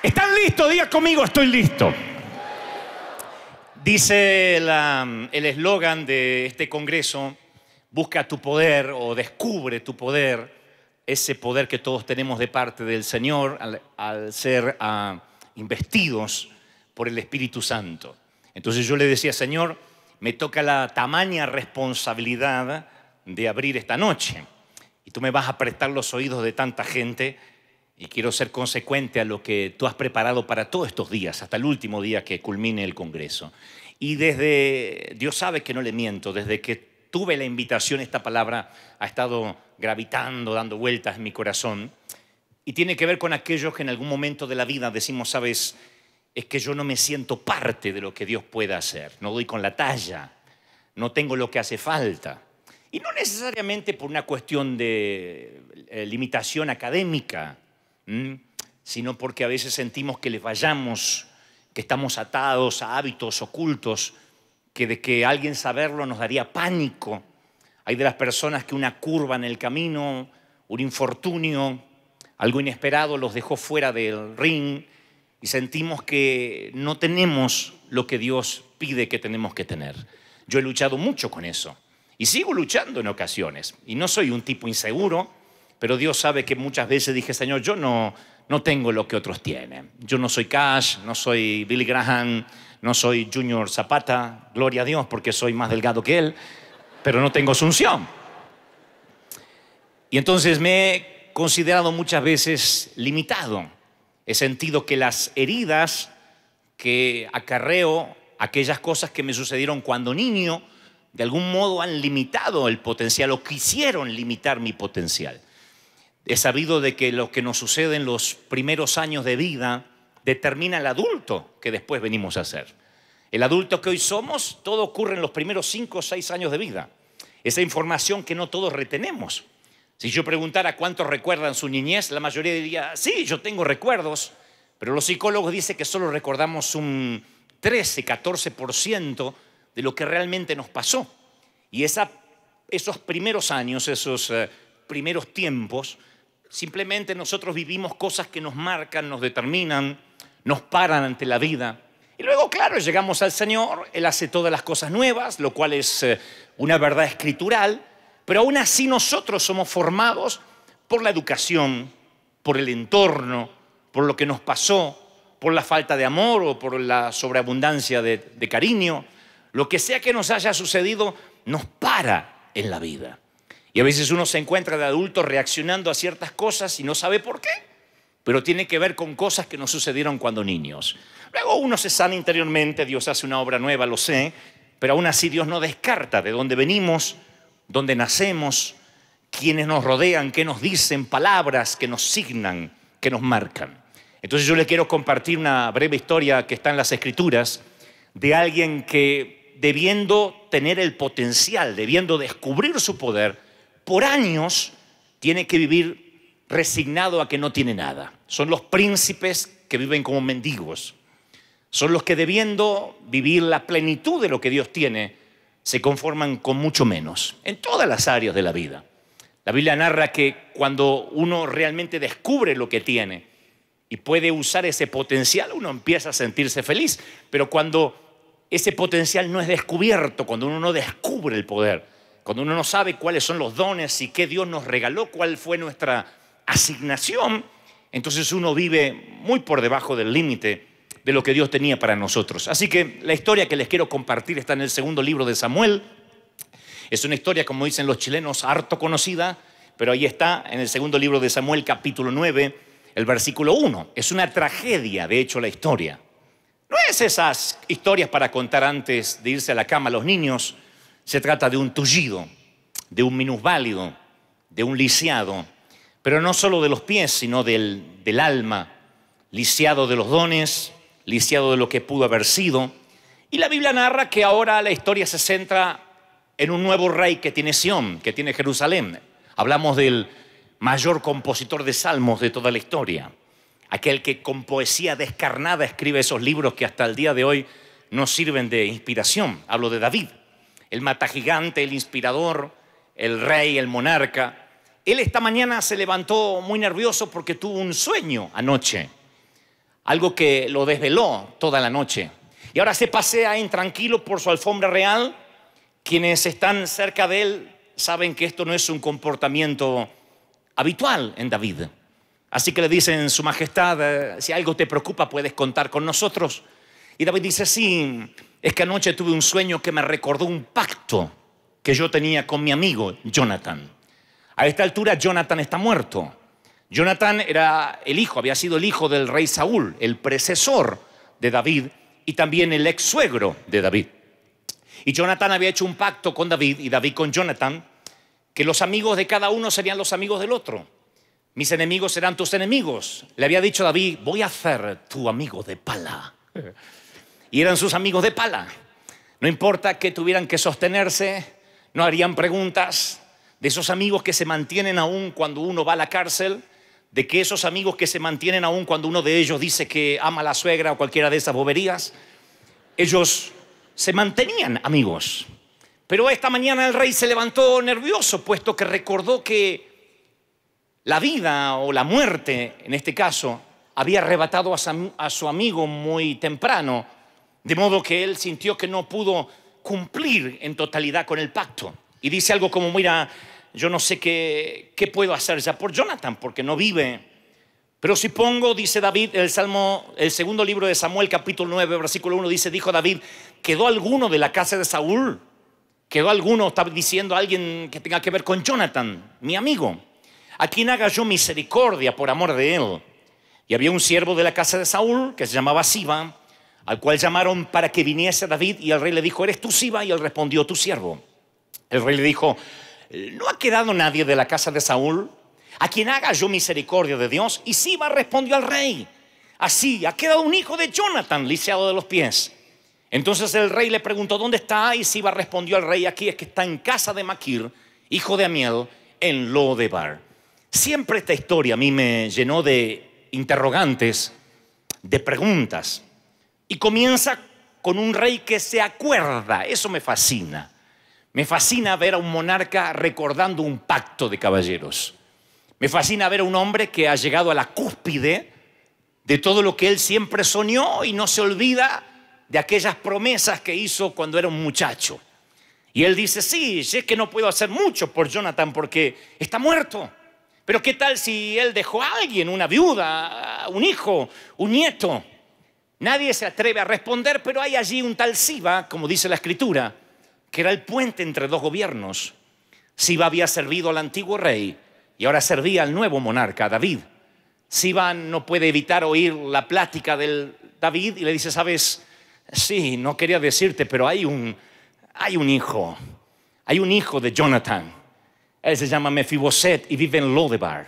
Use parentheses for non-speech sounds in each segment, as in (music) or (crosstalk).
¿Están listos? Diga conmigo, estoy listo. Dice el eslogan de este Congreso, busca tu poder o descubre tu poder, ese poder que todos tenemos de parte del Señor al, ser ah, investidos por el Espíritu Santo. Entonces yo le decía, Señor, me toca la tamaña responsabilidad de abrir esta noche. Y tú me vas a prestar los oídos de tanta gente y quiero ser consecuente a lo que tú has preparado para todos estos días, hasta el último día que culmine el Congreso. Y desde, Dios sabe que no le miento, desde que tuve la invitación, esta palabra ha estado gravitando, dando vueltas en mi corazón, y tiene que ver con aquellos que en algún momento de la vida decimos, sabes, es que yo no me siento parte de lo que Dios pueda hacer, no doy con la talla, no tengo lo que hace falta. Y no necesariamente por una cuestión de eh, limitación académica, ¿Mm? sino porque a veces sentimos que les vayamos, que estamos atados a hábitos ocultos, que de que alguien saberlo nos daría pánico. Hay de las personas que una curva en el camino, un infortunio, algo inesperado los dejó fuera del ring y sentimos que no tenemos lo que Dios pide que tenemos que tener. Yo he luchado mucho con eso y sigo luchando en ocasiones y no soy un tipo inseguro, pero Dios sabe que muchas veces dije, Señor, yo no, no tengo lo que otros tienen. Yo no soy Cash, no soy Billy Graham, no soy Junior Zapata, gloria a Dios porque soy más delgado que él, pero no tengo asunción. Y entonces me he considerado muchas veces limitado. He sentido que las heridas que acarreo, aquellas cosas que me sucedieron cuando niño, de algún modo han limitado el potencial o quisieron limitar mi potencial. He sabido de que lo que nos sucede en los primeros años de vida determina el adulto que después venimos a ser. El adulto que hoy somos, todo ocurre en los primeros cinco o seis años de vida. Esa información que no todos retenemos. Si yo preguntara cuántos recuerdan su niñez, la mayoría diría, sí, yo tengo recuerdos, pero los psicólogos dicen que solo recordamos un 13, 14% de lo que realmente nos pasó. Y esos primeros años, esos eh, primeros tiempos, Simplemente nosotros vivimos cosas que nos marcan, nos determinan, nos paran ante la vida. Y luego, claro, llegamos al Señor, Él hace todas las cosas nuevas, lo cual es eh, una verdad escritural, pero aún así nosotros somos formados por la educación, por el entorno, por lo que nos pasó, por la falta de amor o por la sobreabundancia de, cariño. Lo que sea que nos haya sucedido nos para en la vida. Y a veces uno se encuentra de adulto reaccionando a ciertas cosas y no sabe por qué, pero tiene que ver con cosas que nos sucedieron cuando niños. Luego uno se sana interiormente, Dios hace una obra nueva, lo sé, pero aún así Dios no descarta de dónde venimos, dónde nacemos, quienes nos rodean, qué nos dicen, palabras que nos signan, que nos marcan. Entonces yo le quiero compartir una breve historia que está en las escrituras de alguien que debiendo tener el potencial, debiendo descubrir su poder, por años tiene que vivir resignado a que no tiene nada. Son los príncipes que viven como mendigos. Son los que debiendo vivir la plenitud de lo que Dios tiene, se conforman con mucho menos, en todas las áreas de la vida. La Biblia narra que cuando uno realmente descubre lo que tiene y puede usar ese potencial, uno empieza a sentirse feliz. Pero cuando ese potencial no es descubierto, cuando uno no descubre el poder, cuando uno no sabe cuáles son los dones y qué Dios nos regaló, cuál fue nuestra asignación, entonces uno vive muy por debajo del límite de lo que Dios tenía para nosotros. Así que la historia que les quiero compartir está en el segundo libro de Samuel. Es una historia, como dicen los chilenos, harto conocida, pero ahí está en el segundo libro de Samuel capítulo 9, el versículo 1. Es una tragedia, de hecho, la historia. No es esas historias para contar antes de irse a la cama a los niños, se trata de un tullido, de un minusválido, de un lisiado, pero no solo de los pies, sino del, alma, lisiado de los dones, lisiado de lo que pudo haber sido. Y la Biblia narra que ahora la historia se centra en un nuevo rey que tiene Sión, que tiene Jerusalén. Hablamos del mayor compositor de salmos de toda la historia, aquel que con poesía descarnada escribe esos libros que hasta el día de hoy nos sirven de inspiración. Hablo de David el matagigante, el inspirador, el rey, el monarca. Él esta mañana se levantó muy nervioso porque tuvo un sueño anoche, algo que lo desveló toda la noche. Y ahora se pasea intranquilo por su alfombra real. Quienes están cerca de él saben que esto no es un comportamiento habitual en David. Así que le dicen, Su Majestad, eh, si algo te preocupa puedes contar con nosotros. Y David dice, sí, es que anoche tuve un sueño que me recordó un pacto que yo tenía con mi amigo Jonathan. A esta altura Jonathan está muerto. Jonathan era el hijo, había sido el hijo del rey Saúl, el precesor de David y también el ex suegro de David. Y Jonathan había hecho un pacto con David y David con Jonathan, que los amigos de cada uno serían los amigos del otro. Mis enemigos serán tus enemigos. Le había dicho David, voy a ser tu amigo de pala. (laughs) y eran sus amigos de pala. No importa que tuvieran que sostenerse, no harían preguntas de esos amigos que se mantienen aún cuando uno va a la cárcel, de que esos amigos que se mantienen aún cuando uno de ellos dice que ama a la suegra o cualquiera de esas boberías, ellos se mantenían amigos. Pero esta mañana el rey se levantó nervioso, puesto que recordó que la vida o la muerte, en este caso, había arrebatado a su amigo muy temprano de modo que él sintió que no pudo cumplir en totalidad con el pacto. Y dice algo como, mira, yo no sé qué, puedo hacer ya por Jonathan, porque no vive. Pero si pongo, dice David, el Salmo, el segundo libro de Samuel, capítulo 9, versículo 1, dice, dijo David, quedó alguno de la casa de Saúl, quedó alguno, está diciendo alguien que tenga que ver con Jonathan, mi amigo, a quien haga yo misericordia por amor de él. Y había un siervo de la casa de Saúl que se llamaba Siba, al cual llamaron para que viniese David y el rey le dijo, ¿eres tú Siba? Y él respondió, tu siervo. El rey le dijo, ¿no ha quedado nadie de la casa de Saúl a quien haga yo misericordia de Dios? Y Siba respondió al rey, así, ha quedado un hijo de Jonathan lisiado de los pies. Entonces el rey le preguntó, ¿dónde está? Y Siba respondió al rey, aquí es que está en casa de Maquir, hijo de Amiel, en Lodebar. Siempre esta historia a mí me llenó de interrogantes, de preguntas. Y comienza con un rey que se acuerda. Eso me fascina. Me fascina ver a un monarca recordando un pacto de caballeros. Me fascina ver a un hombre que ha llegado a la cúspide de todo lo que él siempre soñó y no se olvida de aquellas promesas que hizo cuando era un muchacho. Y él dice, sí, sé que no puedo hacer mucho por Jonathan porque está muerto. Pero ¿qué tal si él dejó a alguien, una viuda, un hijo, un nieto? Nadie se atreve a responder, pero hay allí un tal Siba, como dice la escritura, que era el puente entre dos gobiernos. Siba había servido al antiguo rey y ahora servía al nuevo monarca, David. Siba no puede evitar oír la plática del David y le dice, sabes, sí, no quería decirte, pero hay un, hay un hijo, hay un hijo de Jonathan. Él se llama Mefiboset y vive en Lodebar.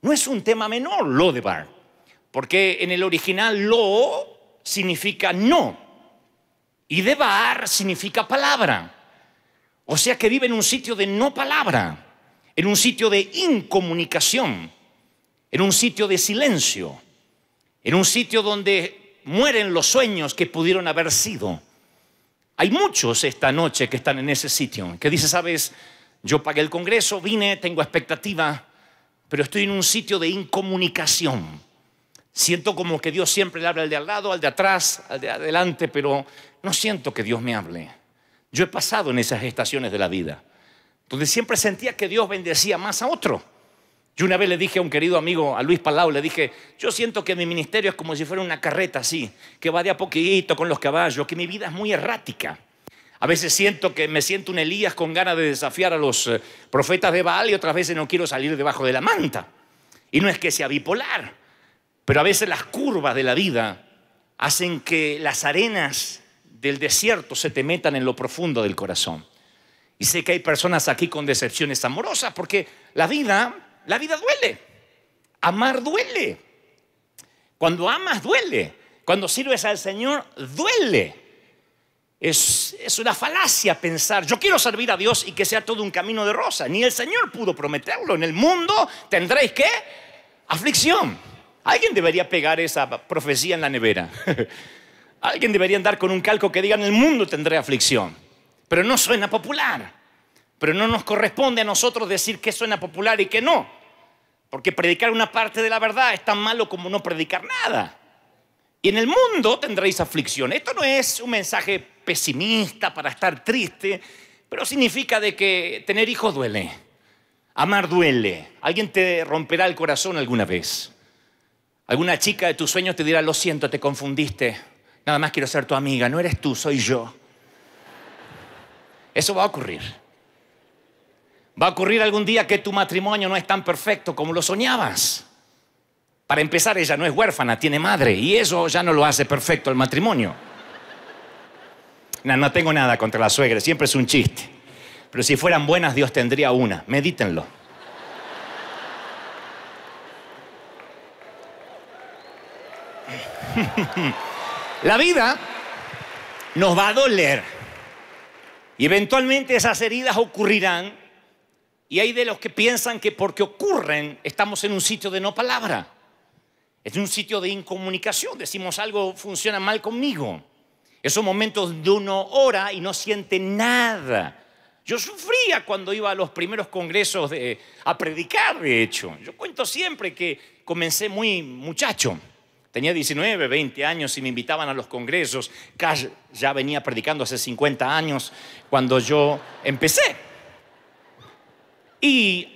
No es un tema menor, Lodebar, porque en el original Lo significa no. Y debar significa palabra. O sea que vive en un sitio de no palabra, en un sitio de incomunicación, en un sitio de silencio, en un sitio donde mueren los sueños que pudieron haber sido. Hay muchos esta noche que están en ese sitio, que dice, sabes, yo pagué el Congreso, vine, tengo expectativa, pero estoy en un sitio de incomunicación. Siento como que Dios siempre le habla al de al lado, al de atrás, al de adelante, pero no siento que Dios me hable. Yo he pasado en esas estaciones de la vida, donde siempre sentía que Dios bendecía más a otro. Yo una vez le dije a un querido amigo, a Luis Palau, le dije, yo siento que mi ministerio es como si fuera una carreta así, que va de a poquito con los caballos, que mi vida es muy errática. A veces siento que me siento un Elías con ganas de desafiar a los eh, profetas de Baal y otras veces no quiero salir debajo de la manta. Y no es que sea bipolar, pero a veces las curvas de la vida hacen que las arenas del desierto se te metan en lo profundo del corazón. Y sé que hay personas aquí con decepciones amorosas porque la vida, la vida duele. Amar duele. Cuando amas duele. Cuando sirves al Señor duele. Es, es, una falacia pensar, yo quiero servir a Dios y que sea todo un camino de rosa. Ni el Señor pudo prometerlo. En el mundo tendréis que aflicción. Alguien debería pegar esa profecía en la nevera. (laughs) Alguien debería andar con un calco que diga, en el mundo tendré aflicción. Pero no suena popular. Pero no nos corresponde a nosotros decir qué suena popular y qué no. Porque predicar una parte de la verdad es tan malo como no predicar nada. Y en el mundo tendréis aflicción. Esto no es un mensaje pesimista para estar triste, pero significa de que tener hijos duele. Amar duele. Alguien te romperá el corazón alguna vez. Alguna chica de tus sueños te dirá, lo siento, te confundiste. Nada más quiero ser tu amiga. No eres tú, soy yo. Eso va a ocurrir. Va a ocurrir algún día que tu matrimonio no es tan perfecto como lo soñabas. Para empezar, ella no es huérfana, tiene madre, y eso ya no lo hace perfecto el matrimonio. No, no tengo nada contra la suegra, siempre es un chiste. Pero si fueran buenas, Dios tendría una. Medítenlo. (laughs) la vida nos va a doler y eventualmente esas heridas ocurrirán y hay de los que piensan que porque ocurren estamos en un sitio de no palabra, es un sitio de incomunicación, decimos algo funciona mal conmigo. Esos momentos de uno ora y no siente nada. Yo sufría cuando iba a los primeros congresos a predicar, de hecho. Yo cuento siempre que comencé muy muchacho. Tenía 19, 20 años y me invitaban a los congresos. Cash ya venía predicando hace 50 años cuando yo empecé. Y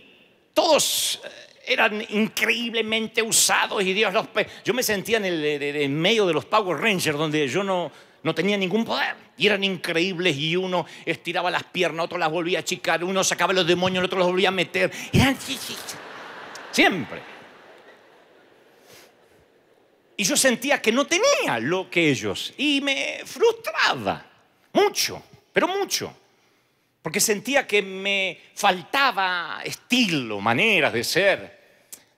todos eh, eran increíblemente usados y Dios los... Yo me sentía en, el, medio de los Power Rangers donde yo no, no tenía ningún poder. Y eran increíbles y uno estiraba las piernas, otro las volvía a achicar, uno sacaba los demonios, el otro los volvía a meter. Eran... Siempre. Y yo sentía que no tenía lo que ellos. Y me frustraba mucho, pero mucho. Porque sentía que me faltaba estilo, maneras de ser.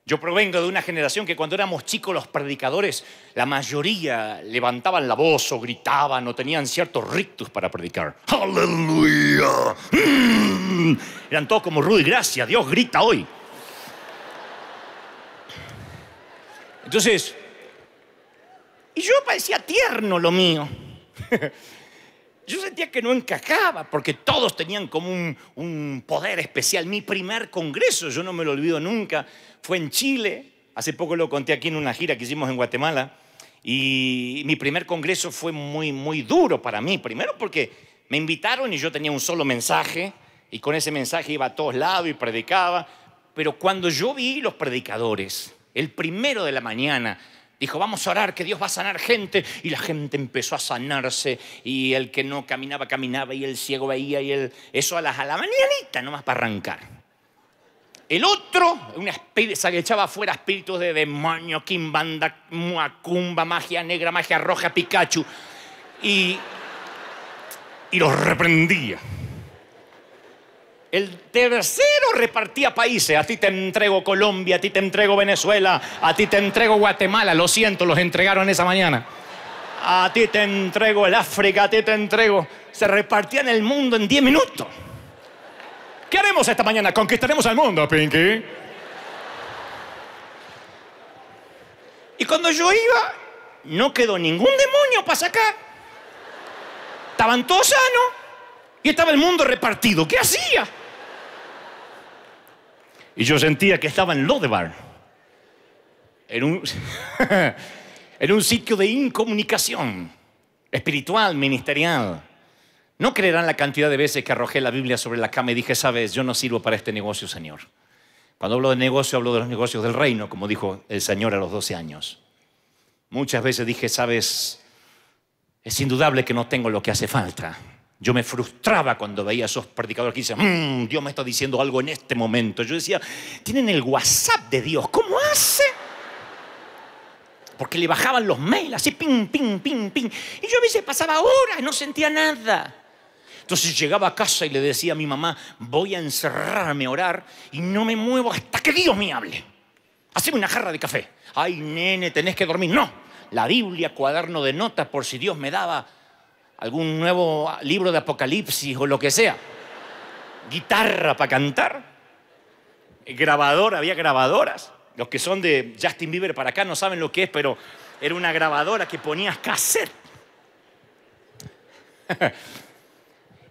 Yo provengo de una generación que cuando éramos chicos los predicadores, la mayoría levantaban la voz o gritaban o tenían ciertos rictus para predicar. ¡Aleluya! Mm. Eran todos como Rudy, Gracia, Dios grita hoy. Entonces, y yo parecía tierno lo mío. (laughs) Yo sentía que no encajaba, porque todos tenían como un, poder especial. Mi primer congreso, yo no me lo olvido nunca, fue en Chile. Hace poco lo conté aquí en una gira que hicimos en Guatemala. Y mi primer congreso fue muy, muy duro para mí. Primero porque me invitaron y yo tenía un solo mensaje. Y con ese mensaje iba a todos lados y predicaba. Pero cuando yo vi los predicadores, el primero de la mañana, Dijo, vamos a orar, que Dios va a sanar gente. Y la gente empezó a sanarse. Y el que no caminaba, caminaba. Y el ciego veía. Y el... eso a, las, a la mañanita, nomás para arrancar. El otro, una que echaba fuera espíritus de demonio, kimbanda, muacumba, magia negra, magia roja, Pikachu. Y, y los reprendía. El tercero repartía países. A ti te entrego Colombia, a ti te entrego Venezuela, a ti te entrego Guatemala. Lo siento, los entregaron esa mañana. A ti te entrego el África, a ti te entrego. Se repartían el mundo en 10 minutos. ¿Qué haremos esta mañana? Conquistaremos el mundo, Pinky. Y cuando yo iba, no quedó ningún demonio para sacar. Estaban todos sanos y estaba el mundo repartido. ¿Qué hacía? Y yo sentía que estaba en Lodebar, en un, (laughs) en un sitio de incomunicación espiritual, ministerial. No creerán la cantidad de veces que arrojé la Biblia sobre la cama y dije, sabes, yo no sirvo para este negocio, Señor. Cuando hablo de negocio, hablo de los negocios del reino, como dijo el Señor a los 12 años. Muchas veces dije, sabes, es indudable que no tengo lo que hace falta. Yo me frustraba cuando veía a esos predicadores que dicen, mm, Dios me está diciendo algo en este momento. Yo decía, tienen el WhatsApp de Dios, ¿cómo hace? Porque le bajaban los mails así, ping, ping, ping, ping. Y yo a veces pasaba horas y no sentía nada. Entonces llegaba a casa y le decía a mi mamá, voy a encerrarme a orar y no me muevo hasta que Dios me hable. Haceme una jarra de café. Ay, nene, tenés que dormir. No, la Biblia, cuaderno de notas, por si Dios me daba algún nuevo libro de Apocalipsis o lo que sea. Guitarra para cantar. Grabadora, había grabadoras. Los que son de Justin Bieber para acá no saben lo que es, pero era una grabadora que ponías cassette. (laughs)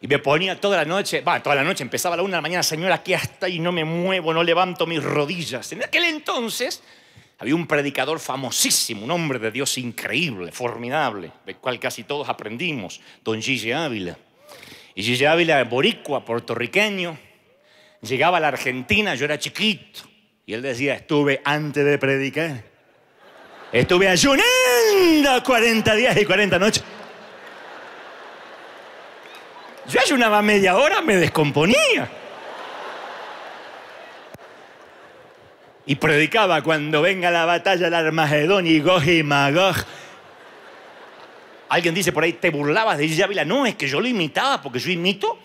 y me ponía toda la noche, va, toda la noche, empezaba a la una de la mañana, señora, aquí hasta y no me muevo, no levanto mis rodillas. En aquel entonces había un predicador famosísimo, un hombre de Dios increíble, formidable, del cual casi todos aprendimos, don Gigi Ávila. Y Gigi Ávila, boricua, puertorriqueño, llegaba a la Argentina, yo era chiquito, y él decía, estuve antes de predicar, estuve ayunando 40 días y 40 noches. Yo ayunaba media hora, me descomponía. y predicaba cuando venga la batalla del Armagedón y Gog y Magog. Alguien dice por ahí, te burlabas de Gigi Ávila. No, es que yo lo imitaba porque yo imito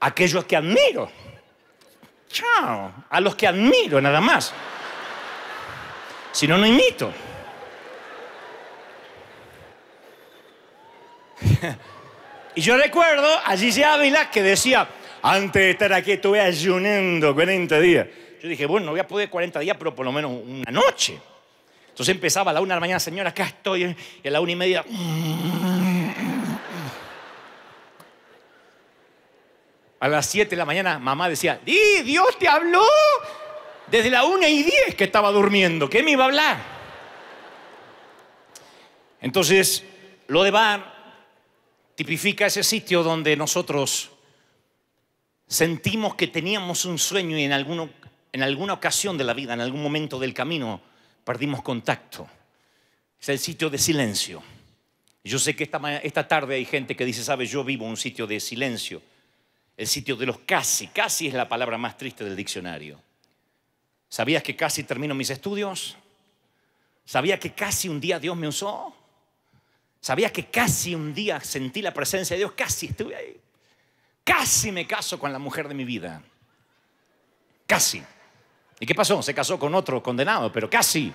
a aquellos que admiro. Chao, a los que admiro nada más. Si no, no imito. (laughs) y yo recuerdo a Gigi Ávila que decía, antes de estar aquí estuve ayunando 40 días. Yo dije, bueno, no voy a poder 40 días, pero por lo menos una noche. Entonces empezaba a la una de la mañana, señora, acá estoy. Y a la una y media. Mm". A las 7 de la mañana, mamá decía, ¡Di, Dios te habló! Desde la una y diez que estaba durmiendo, ¿qué me iba a hablar? Entonces, lo de bar tipifica ese sitio donde nosotros sentimos que teníamos un sueño y en, alguno, en alguna ocasión de la vida, en algún momento del camino, perdimos contacto. Es el sitio de silencio. Yo sé que esta, tarde hay gente que dice, sabe, yo vivo en un sitio de silencio. El sitio de los casi. Casi es la palabra más triste del diccionario. ¿Sabías que casi termino mis estudios? ¿Sabías que casi un día Dios me usó? ¿Sabías que casi un día sentí la presencia de Dios? Casi estuve ahí. Casi me caso con la mujer de mi vida. Casi. ¿Y qué pasó? Se casó con otro condenado, pero casi,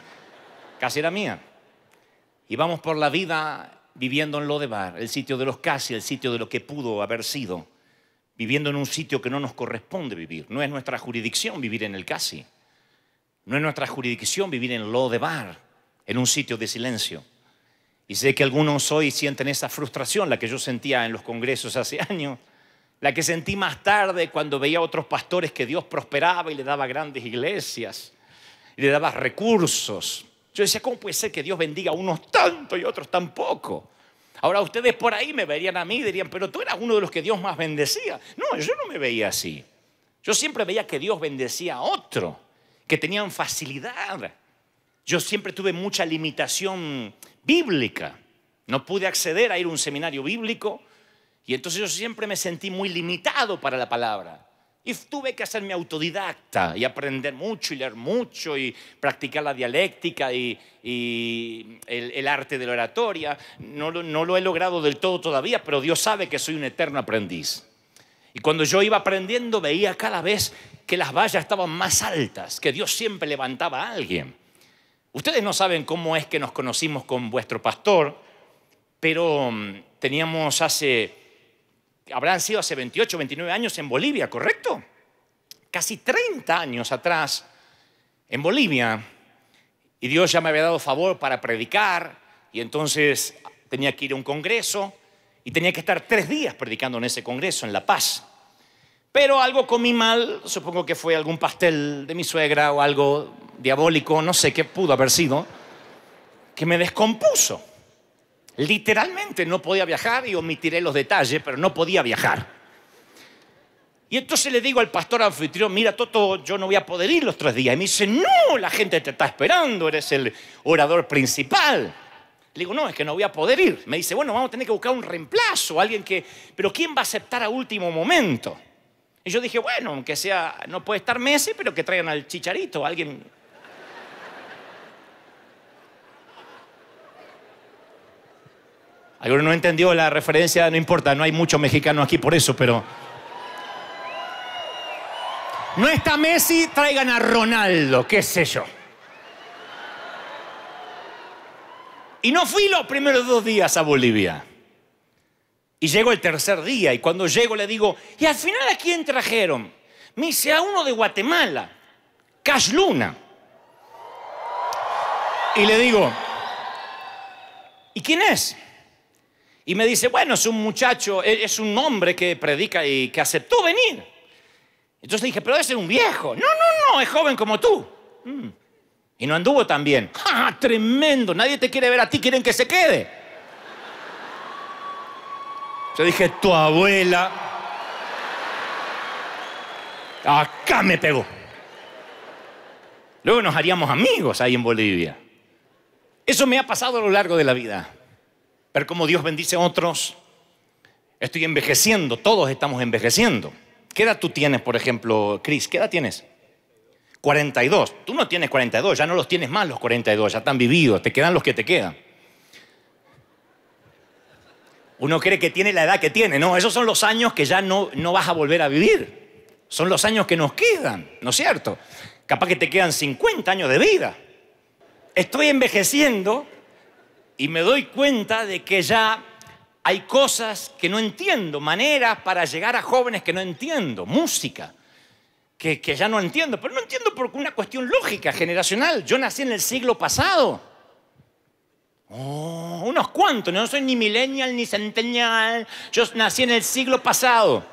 casi era mía. Y vamos por la vida viviendo en Lodebar, el sitio de los casi, el sitio de lo que pudo haber sido, viviendo en un sitio que no nos corresponde vivir. No es nuestra jurisdicción vivir en el casi. No es nuestra jurisdicción vivir en Lodebar, en un sitio de silencio. Y sé que algunos hoy sienten esa frustración, la que yo sentía en los congresos hace (laughs) años la que sentí más tarde cuando veía a otros pastores que Dios prosperaba y le daba grandes iglesias, y le daba recursos. Yo decía, ¿cómo puede ser que Dios bendiga a unos tanto y otros tan poco? Ahora ustedes por ahí me verían a mí y dirían, pero tú eras uno de los que Dios más bendecía. No, yo no me veía así. Yo siempre veía que Dios bendecía a otro, que tenían facilidad. Yo siempre tuve mucha limitación bíblica. No pude acceder a ir a un seminario bíblico, y entonces yo siempre me sentí muy limitado para la palabra. Y tuve que hacerme autodidacta y aprender mucho y leer mucho y practicar la dialéctica y, el, arte de la oratoria. No, no lo he logrado del todo todavía, pero Dios sabe que soy un eterno aprendiz. Y cuando yo iba aprendiendo veía cada vez que las vallas estaban más altas, que Dios siempre levantaba a alguien. Ustedes no saben cómo es que nos conocimos con vuestro pastor, pero mm, teníamos hace habrán sido hace 28, 29 años en Bolivia, ¿correcto? Casi 30 años atrás en Bolivia. Y Dios ya me había dado favor para predicar y entonces tenía que ir a un congreso y tenía que estar tres días predicando en ese congreso, en La Paz. Pero algo comí mal, supongo que fue algún pastel de mi suegra o algo diabólico, no sé qué pudo haber sido, que me descompuso. Literalmente no podía viajar y omitiré los detalles, pero no podía viajar. Y entonces le digo al pastor anfitrión, mira Toto, yo no voy a poder ir los tres días. Y me dice, no, la gente te está esperando, eres el orador principal. Le digo, no, es que no voy a poder ir. Me dice, bueno, vamos a tener que buscar un reemplazo, alguien que... Pero ¿quién va a aceptar a último momento? Y yo dije, bueno, aunque sea, no puede estar Messi, pero que traigan al chicharito, alguien Alguno no entendió la referencia, no importa, no hay mucho mexicano aquí por eso, pero. No está Messi, traigan a Ronaldo, qué sé yo. Y no fui los primeros dos días a Bolivia. Y llego el tercer día y cuando llego le digo, ¿y al final a quién trajeron? Me dice a uno de Guatemala, Cash Luna. Y le digo, ¿y quién es? Y me dice, bueno, es un muchacho, e-, es un hombre que predica y que aceptó venir. Entonces dije, pero debe ser un viejo. No, no, no, es joven como tú. Mm. Y no anduvo tan bien. ¡Ah, (laughs) tremendo! Nadie te quiere ver a ti, quieren que se quede. Yo dije, tu abuela. Acá me pegó. Luego nos haríamos amigos ahí en Bolivia. Eso me ha pasado a lo largo de la vida ver cómo Dios bendice a otros. Estoy envejeciendo, todos estamos envejeciendo. ¿Qué edad tú tienes, por ejemplo, Cris? ¿Qué edad tienes? 42. Tú no tienes 42, ya no los tienes más los 42, ya están vividos, te quedan los que te quedan. Uno cree que tiene la edad que tiene, no, esos son los años que ya no, no vas a volver a vivir. Son los años que nos quedan, ¿no es cierto? Capaz que te quedan 50 años de vida. Estoy envejeciendo y me doy cuenta de que ya hay cosas que no entiendo, maneras para llegar a jóvenes que no entiendo, música, que, ya no entiendo, pero no entiendo por una cuestión lógica, generacional. Yo nací en el siglo pasado. Oh, unos cuantos, no soy ni millennial ni centennial, yo nací en el siglo pasado.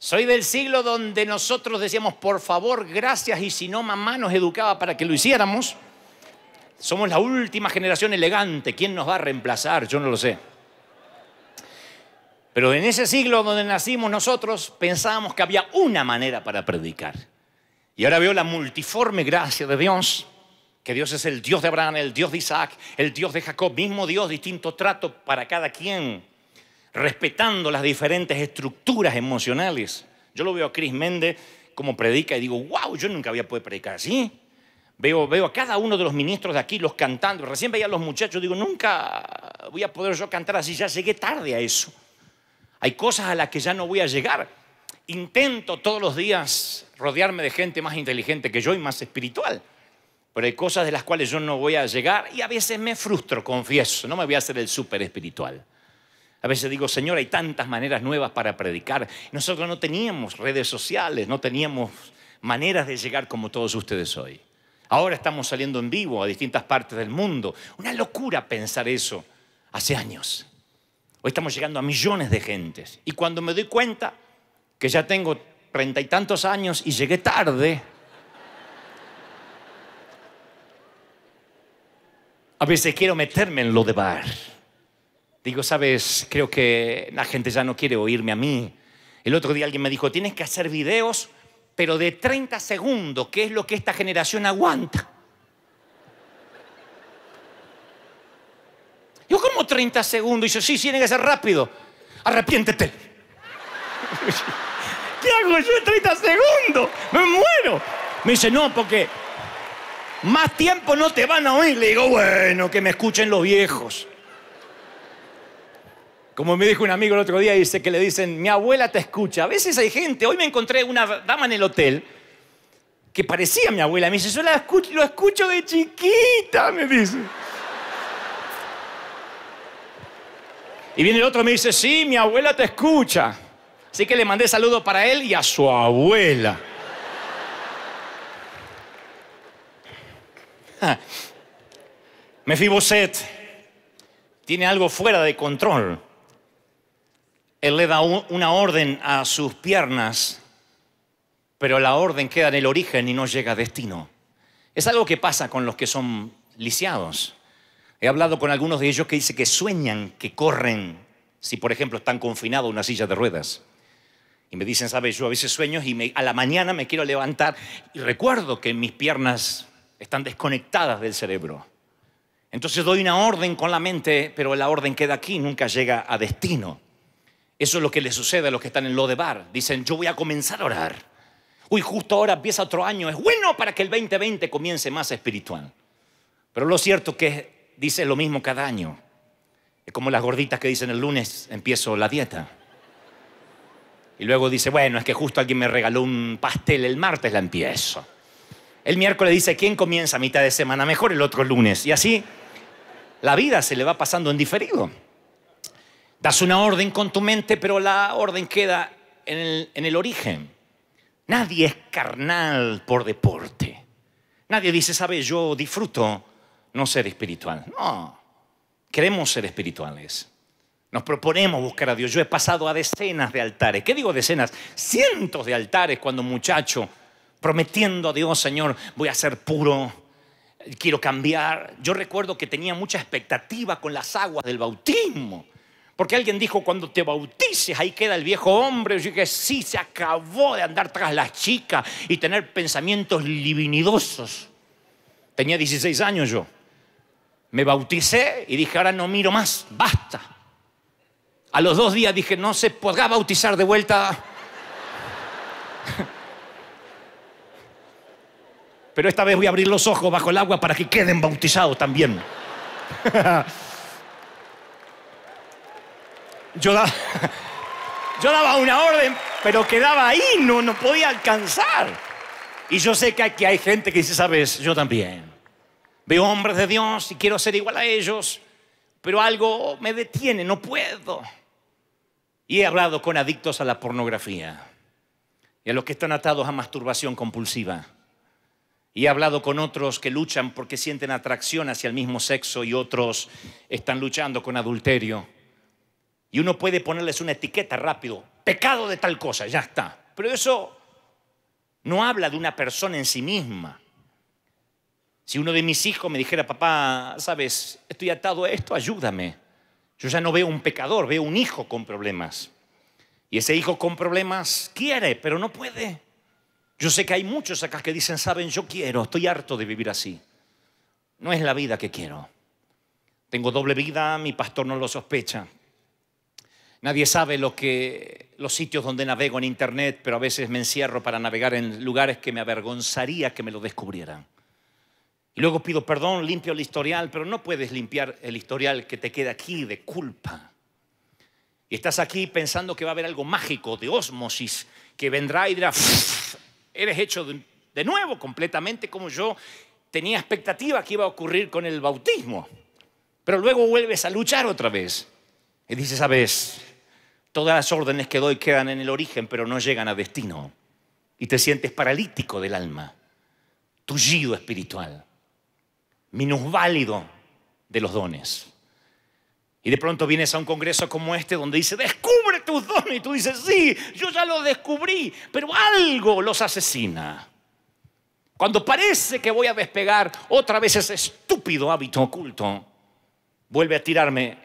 Soy del siglo donde nosotros decíamos, por favor, gracias, y si no, mamá nos educaba para que lo hiciéramos. Somos la última generación elegante. ¿Quién nos va a reemplazar? Yo no lo sé. Pero en ese siglo donde nacimos nosotros pensábamos que había una manera para predicar. Y ahora veo la multiforme gracia de Dios, que Dios es el Dios de Abraham, el Dios de Isaac, el Dios de Jacob, mismo Dios, distinto trato para cada quien, respetando las diferentes estructuras emocionales. Yo lo veo a Cris Méndez como predica y digo, wow, yo nunca había podido predicar así. Veo, a cada uno de los ministros de aquí, los cantando. Recién veía a los muchachos, digo, nunca voy a poder yo cantar así, ya llegué tarde a eso. Hay cosas a las que ya no voy a llegar. Intento todos los días rodearme de gente más inteligente que yo y más espiritual. Pero hay cosas de las cuales yo no voy a llegar y a veces me frustro, confieso, no me voy a hacer el súper espiritual. A veces digo, Señor, hay tantas maneras nuevas para predicar. Nosotros no teníamos redes sociales, no teníamos maneras de llegar como todos ustedes hoy. Ahora estamos saliendo en vivo a distintas partes del mundo. Una locura pensar eso hace años. Hoy estamos llegando a millones de gentes. Y cuando me doy cuenta que ya tengo treinta y tantos años y llegué tarde, a veces quiero meterme en lo de bar. Digo, sabes, creo que la gente ya no quiere oírme a mí. El otro día alguien me dijo, tienes que hacer videos pero de 30 segundos, ¿qué es lo que esta generación aguanta. Yo como 30 segundos, y yo sí, sí, tiene que ser rápido. Arrepiéntete. (laughs) ¿Qué hago yo en 30 segundos? Me muero. Me dice, no, porque más tiempo no te van a oír. Le digo, bueno, que me escuchen los viejos. Como me dijo un amigo el otro día, dice que le dicen, mi abuela te escucha. A veces hay gente, hoy me encontré una dama en el hotel que parecía mi abuela. Me dice, yo la escucho, lo escucho de chiquita, me dice. Y viene el otro y me dice, sí, mi abuela te escucha. Así que le mandé saludo para él y a su abuela. Mefiboset tiene algo fuera de control. Él le da una orden a sus piernas, pero la orden queda en el origen y no llega a destino. Es algo que pasa con los que son lisiados. He hablado con algunos de ellos que dicen que sueñan que corren, si por ejemplo están confinados a una silla de ruedas. Y me dicen, ¿sabes? Yo a veces sueño y a la mañana me quiero levantar y recuerdo que mis piernas están desconectadas del cerebro. Entonces doy una orden con la mente, pero la orden queda aquí, nunca llega a destino. Eso es lo que le sucede a los que están en bar. Dicen, yo voy a comenzar a orar. Uy, justo ahora empieza otro año. Es bueno para que el 2020 comience más espiritual. Pero lo cierto es que dice lo mismo cada año. Es como las gorditas que dicen el lunes empiezo la dieta. Y luego dice, bueno, es que justo alguien me regaló un pastel, el martes la empiezo. El miércoles dice, ¿quién comienza a mitad de semana? Mejor el otro lunes. Y así la vida se le va pasando en diferido. Das una orden con tu mente, pero la orden queda en el, origen. Nadie es carnal por deporte. Nadie dice, sabes, yo disfruto no ser espiritual. No, queremos ser espirituales. Nos proponemos buscar a Dios. Yo he pasado a decenas de altares. ¿Qué digo decenas? Cientos de altares cuando muchacho, prometiendo a Dios, Señor, voy a ser puro, quiero cambiar. Yo recuerdo que tenía mucha expectativa con las aguas del bautismo. Porque alguien dijo, cuando te bautices, ahí queda el viejo hombre. Yo dije, sí, se acabó de andar tras las chicas y tener pensamientos livinidosos. Tenía 16 años yo. Me bauticé y dije, ahora no miro más, basta. A los dos días dije, no se podrá bautizar de vuelta. (laughs) Pero esta vez voy a abrir los ojos bajo el agua para que queden bautizados también. (laughs) (laughs) Yo daba, una orden, pero quedaba ahí, no, no podía alcanzar. Y yo sé que aquí hay gente que dice, sabes, yo también. Veo hombres de Dios y quiero ser igual a ellos, pero algo me detiene, no puedo. Y he hablado con adictos a la pornografía y a los que están atados a masturbación compulsiva. Y he hablado con otros que luchan porque sienten atracción hacia el mismo sexo y otros están luchando con adulterio. Y uno puede ponerles una etiqueta rápido, pecado de tal cosa, ya está. Pero eso no habla de una persona en sí misma. Si uno de mis hijos me dijera, papá, sabes, estoy atado a esto, ayúdame. Yo ya no veo un pecador, veo un hijo con problemas. Y ese hijo con problemas quiere, pero no puede. Yo sé que hay muchos acá que dicen, saben, yo quiero, estoy harto de vivir así. No es la vida que quiero. Tengo doble vida, mi pastor no lo sospecha. Nadie sabe lo que, los sitios donde navego en Internet, pero a veces me encierro para navegar en lugares que me avergonzaría que me lo descubrieran. Y luego pido perdón, limpio el historial, pero no puedes limpiar el historial que te queda aquí de culpa. Y estás aquí pensando que va a haber algo mágico, de ósmosis, que vendrá y dirá, eres hecho de, de nuevo completamente como yo tenía expectativa que iba a ocurrir con el bautismo. Pero luego vuelves a luchar otra vez. Y dices, ¿sabes? Todas las órdenes que doy quedan en el origen, pero no llegan a destino. Y te sientes paralítico del alma, tullido espiritual, minusválido de los dones. Y de pronto vienes a un congreso como este donde dice, descubre tus dones. Y tú dices, sí, yo ya lo descubrí, pero algo los asesina. Cuando parece que voy a despegar, otra vez ese estúpido hábito oculto vuelve a tirarme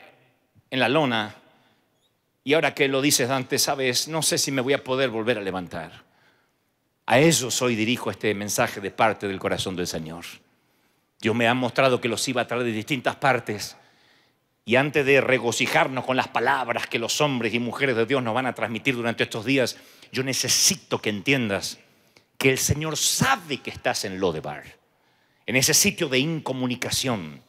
en la lona y ahora que lo dices, Dante, sabes, no sé si me voy a poder volver a levantar. A eso hoy dirijo este mensaje de parte del corazón del Señor. Dios me ha mostrado que los iba a traer de distintas partes. Y antes de regocijarnos con las palabras que los hombres y mujeres de Dios nos van a transmitir durante estos días, yo necesito que entiendas que el Señor sabe que estás en Lodebar, en ese sitio de incomunicación.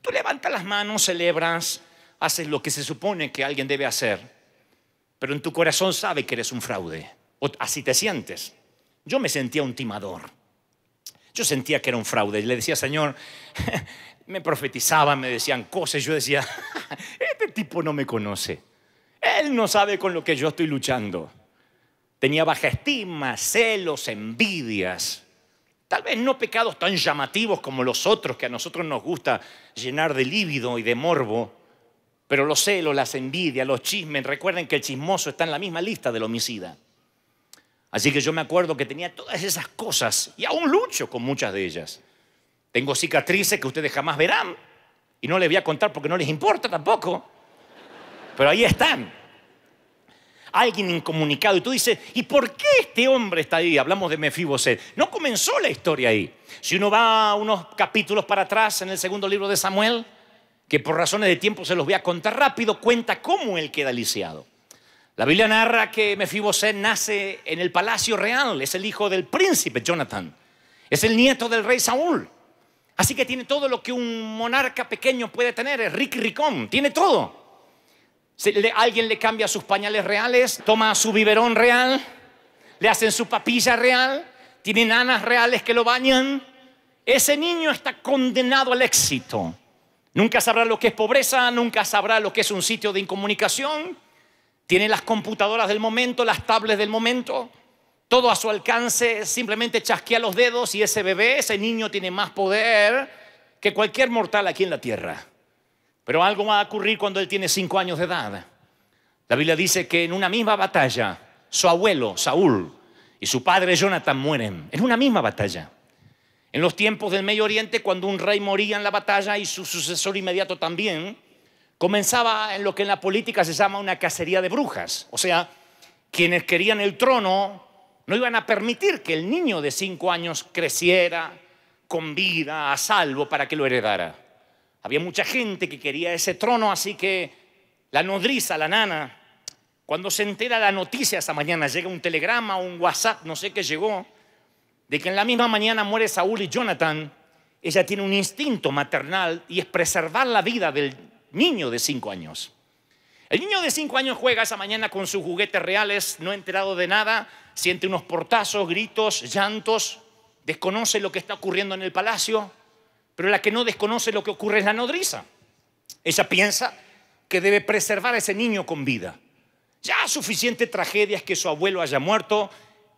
Tú levantas las manos, celebras, haces lo que se supone que alguien debe hacer, pero en tu corazón sabe que eres un fraude. O así te sientes. Yo me sentía un timador. Yo sentía que era un fraude. Le decía, Señor, (laughs) me profetizaban, me decían cosas. Yo decía, (laughs) este tipo no me conoce. Él no sabe con lo que yo estoy luchando. Tenía baja estima, celos, envidias. Tal vez no pecados tan llamativos como los otros que a nosotros nos gusta llenar de lívido y de morbo, pero los celos, las envidias, los chismes, recuerden que el chismoso está en la misma lista del homicida. Así que yo me acuerdo que tenía todas esas cosas y aún lucho con muchas de ellas. Tengo cicatrices que ustedes jamás verán y no les voy a contar porque no les importa tampoco. Pero ahí están. Alguien incomunicado y tú dices, ¿y por qué este hombre está ahí? Hablamos de Mefiboset. No comenzó la historia ahí. Si uno va unos capítulos para atrás en el segundo libro de Samuel, que por razones de tiempo se los voy a contar rápido, cuenta cómo él queda lisiado. La Biblia narra que Mefiboset nace en el palacio real, es el hijo del príncipe Jonathan, es el nieto del rey Saúl. Así que tiene todo lo que un monarca pequeño puede tener, es Rick ricón, tiene todo. alguien le cambia sus pañales reales, toma su biberón real, le hacen su papilla real, tiene nanas reales que lo bañan. Ese niño está condenado al éxito. Nunca sabrá lo que es pobreza, nunca sabrá lo que es un sitio de incomunicación. Tiene las computadoras del momento, las tablets del momento, todo a su alcance, simplemente chasquea los dedos y ese bebé, ese niño tiene más poder que cualquier mortal aquí en la tierra. Pero algo va a ocurrir cuando él tiene cinco años de edad. La Biblia dice que en una misma batalla, su abuelo, Saúl, y su padre, Jonathan, mueren. En una misma batalla. En los tiempos del Medio Oriente, cuando un rey moría en la batalla y su sucesor inmediato también, comenzaba en lo que en la política se llama una cacería de brujas. O sea, quienes querían el trono no iban a permitir que el niño de cinco años creciera con vida, a salvo, para que lo heredara. Había mucha gente que quería ese trono, así que la nodriza, la nana, cuando se entera la noticia esa mañana, llega un telegrama, un WhatsApp, no sé qué llegó, de que en la misma mañana muere Saúl y Jonathan, ella tiene un instinto maternal y es preservar la vida del niño de cinco años. El niño de cinco años juega esa mañana con sus juguetes reales, no enterado de nada, siente unos portazos, gritos, llantos, desconoce lo que está ocurriendo en el palacio, pero la que no desconoce lo que ocurre es la nodriza. Ella piensa que debe preservar a ese niño con vida. Ya suficiente tragedia es que su abuelo haya muerto,